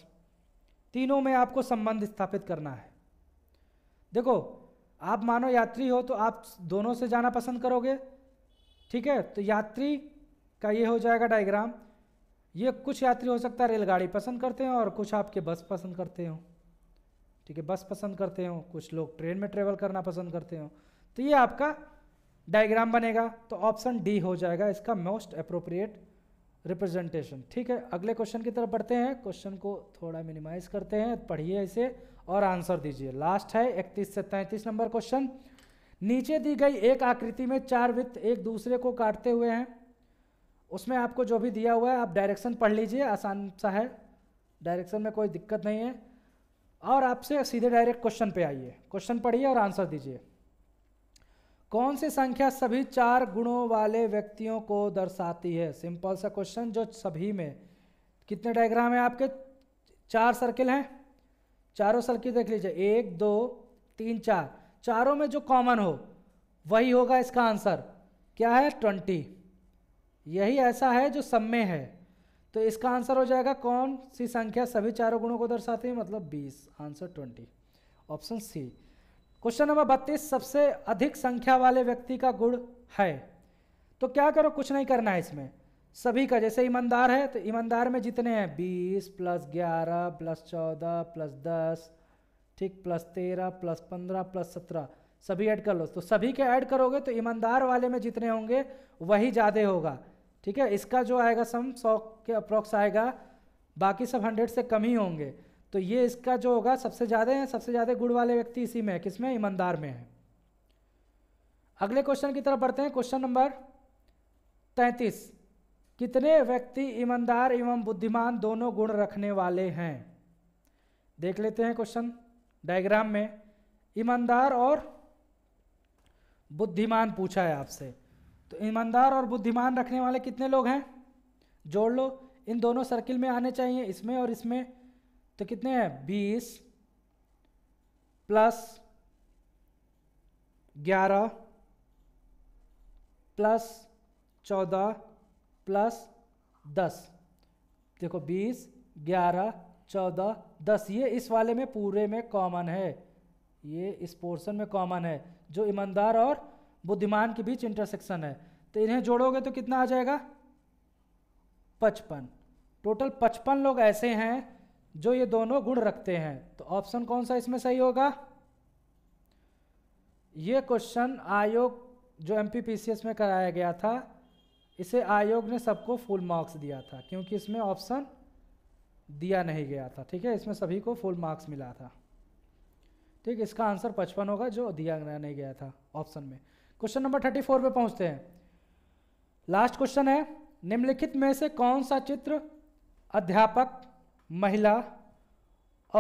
तीनों में आपको संबंध स्थापित करना है देखो आप मानो यात्री हो तो आप दोनों से जाना पसंद करोगे ठीक है तो यात्री का ये हो जाएगा डायग्राम ये कुछ यात्री हो सकता है रेलगाड़ी पसंद करते हैं और कुछ आपके बस पसंद करते हो ठीक है बस पसंद करते हो कुछ लोग ट्रेन में ट्रेवल करना पसंद करते हो तो ये आपका डायग्राम बनेगा तो ऑप्शन डी हो जाएगा इसका मोस्ट अप्रोप्रिएट रिप्रेजेंटेशन ठीक है अगले क्वेश्चन की तरफ बढ़ते हैं क्वेश्चन को थोड़ा मिनिमाइज करते हैं पढ़िए इसे और आंसर दीजिए लास्ट है इकतीस से तैंतीस नंबर क्वेश्चन नीचे दी गई एक आकृति में चार वृत्त एक दूसरे को काटते हुए हैं उसमें आपको जो भी दिया हुआ है आप डायरेक्शन पढ़ लीजिए आसान सा है डायरेक्शन में कोई दिक्कत नहीं है और आपसे सीधे डायरेक्ट क्वेश्चन पे आइए क्वेश्चन पढ़िए और आंसर दीजिए कौन सी संख्या सभी चार गुणों वाले व्यक्तियों को दर्शाती है सिंपल सा क्वेश्चन जो सभी में कितने डायग्राम है आपके चार सर्किल हैं चारों की देख लीजिए एक दो तीन चार चारों में जो कॉमन हो वही होगा इसका आंसर क्या है ट्वेंटी यही ऐसा है जो सब में है तो इसका आंसर हो जाएगा कौन सी संख्या सभी चारों गुणों को दर्शाती है मतलब बीस answer twenty option C question number बत्तीस सबसे अधिक संख्या वाले व्यक्ति का गुण है तो क्या करो कुछ नहीं करना है इसमें सभी का जैसे ईमानदार है तो ईमानदार में जितने हैं बीस प्लस ग्यारह प्लस चौदह प्लस दस ठीक प्लस तेरह प्लस पंद्रह प्लस सत्रह सभी ऐड कर लो तो सभी के ऐड करोगे तो ईमानदार वाले में जितने होंगे वही ज़्यादा होगा ठीक है इसका जो आएगा सम सौ के अप्रॉक्स आएगा बाकी सब हंड्रेड से कम ही होंगे तो ये इसका जो होगा सबसे ज़्यादा है सबसे ज़्यादा गुड़ वाले व्यक्ति इसी में है किस में ईमानदार में है अगले क्वेश्चन की तरफ बढ़ते हैं क्वेश्चन नंबर तैंतीस कितने व्यक्ति ईमानदार एवं बुद्धिमान दोनों गुण रखने वाले हैं देख लेते हैं क्वेश्चन डायग्राम में ईमानदार और बुद्धिमान पूछा है आपसे तो ईमानदार और बुद्धिमान रखने वाले कितने लोग हैं जोड़ लो इन दोनों सर्किल में आने चाहिए इसमें और इसमें तो कितने हैं बीस प्लस ग्यारह प्लस चौदह प्लस दस देखो बीस ग्यारह चौदह दस ये इस वाले में पूरे में कॉमन है ये इस पोर्शन में कॉमन है जो ईमानदार और बुद्धिमान के बीच इंटरसेक्शन है तो इन्हें जोड़ोगे तो कितना आ जाएगा पचपन टोटल पचपन लोग ऐसे हैं जो ये दोनों गुण रखते हैं तो ऑप्शन कौन सा इसमें सही होगा ये क्वेश्चन आयोग जो एम में कराया गया था इसे आयोग ने सबको फुल मार्क्स दिया था क्योंकि इसमें ऑप्शन दिया नहीं गया था ठीक है इसमें सभी को फुल मार्क्स मिला था ठीक इसका आंसर पचपन होगा जो दिया नहीं गया था ऑप्शन में क्वेश्चन नंबर थर्टी फोर पर पहुँचते हैं लास्ट क्वेश्चन है निम्नलिखित में से कौन सा चित्र अध्यापक महिला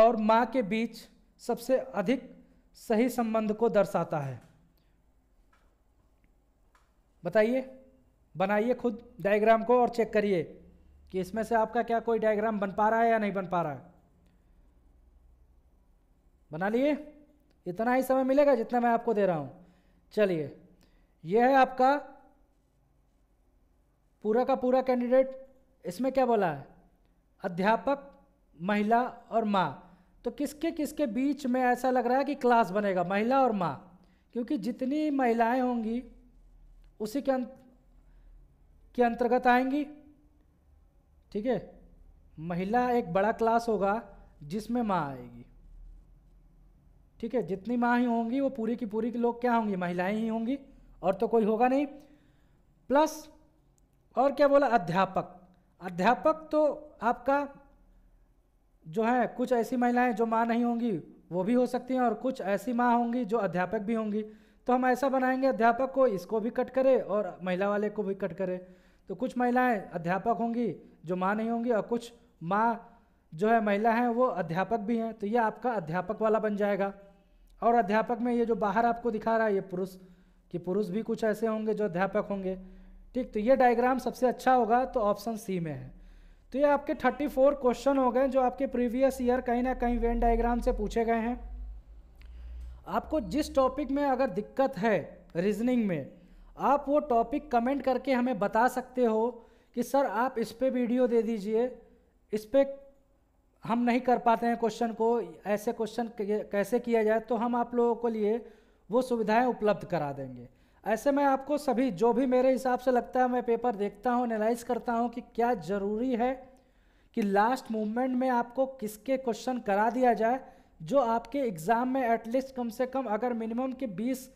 और माँ के बीच सबसे अधिक सही संबंध को दर्शाता है बताइए बनाइए खुद डायग्राम को और चेक करिए कि इसमें से आपका क्या कोई डायग्राम बन पा रहा है या नहीं बन पा रहा है बना लिए इतना ही समय मिलेगा जितना मैं आपको दे रहा हूँ चलिए यह है आपका पूरा का पूरा कैंडिडेट इसमें क्या बोला है अध्यापक महिला और माँ तो किसके किसके बीच में ऐसा लग रहा है कि क्लास बनेगा महिला और माँ क्योंकि जितनी महिलाएं होंगी उसी के के अंतर्गत आएंगी ठीक है महिला एक बड़ा क्लास होगा जिसमें माँ आएगी ठीक है जितनी माँ ही होंगी वो पूरी की पूरी की लोग क्या होंगी महिलाएं ही होंगी और तो कोई होगा नहीं प्लस और क्या बोला अध्यापक अध्यापक तो आपका जो है कुछ ऐसी महिलाएं जो माँ नहीं होंगी वो भी हो सकती हैं और कुछ ऐसी माँ होंगी जो अध्यापक भी होंगी तो हम ऐसा बनाएंगे अध्यापक को इसको भी कट करे और महिला वाले को भी कट करे तो कुछ महिलाएं अध्यापक होंगी जो माँ नहीं होंगी और कुछ माँ जो है महिला हैं वो अध्यापक भी हैं तो ये आपका अध्यापक वाला बन जाएगा और अध्यापक में ये जो बाहर आपको दिखा रहा है ये पुरुष कि पुरुष भी कुछ ऐसे होंगे जो अध्यापक होंगे ठीक तो ये डायग्राम सबसे अच्छा होगा तो ऑप्शन सी में है तो ये आपके 34 क्वेश्चन हो गए जो आपके प्रीवियस ईयर कहीं ना कहीं वेन डायग्राम से पूछे गए हैं आपको जिस टॉपिक में अगर दिक्कत है रीजनिंग में आप वो टॉपिक कमेंट करके हमें बता सकते हो कि सर आप इस पर वीडियो दे दीजिए इस पर हम नहीं कर पाते हैं क्वेश्चन को ऐसे क्वेश्चन कैसे किया जाए तो हम आप लोगों को लिए वो सुविधाएं उपलब्ध करा देंगे ऐसे मैं आपको सभी जो भी मेरे हिसाब से लगता है मैं पेपर देखता हूँ एनालाइज करता हूँ कि क्या ज़रूरी है कि लास्ट मोमेंट में आपको किसके क्वेश्चन करा दिया जाए जो आपके एग्ज़ाम में एटलीस्ट कम से कम अगर मिनिमम के बीस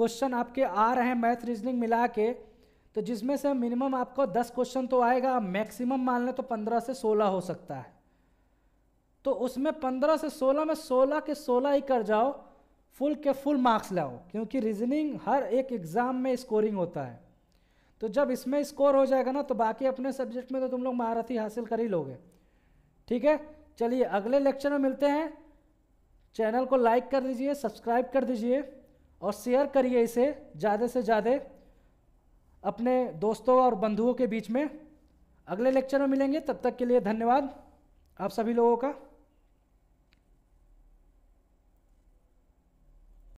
क्वेश्चन आपके आ रहे हैं मैथ रीजनिंग मिला के तो जिसमें से मिनिमम आपको दस क्वेश्चन तो आएगा मैक्सिमम मान लें तो पंद्रह से सोलह हो सकता है तो उसमें पंद्रह से सोलह में सोलह के सोलह ही कर जाओ फुल के फुल मार्क्स लाओ क्योंकि रीजनिंग हर एक एग्ज़ाम में स्कोरिंग होता है तो जब इसमें स्कोर हो जाएगा ना तो बाकी अपने सब्जेक्ट में तो तुम लोग महारथी हासिल कर ही लोगे ठीक है चलिए अगले लेक्चर में मिलते हैं चैनल को लाइक कर दीजिए सब्सक्राइब कर दीजिए और शेयर करिए इसे ज़्यादा से ज़्यादा अपने दोस्तों और बंधुओं के बीच में अगले लेक्चर में मिलेंगे तब तक के लिए धन्यवाद आप सभी लोगों का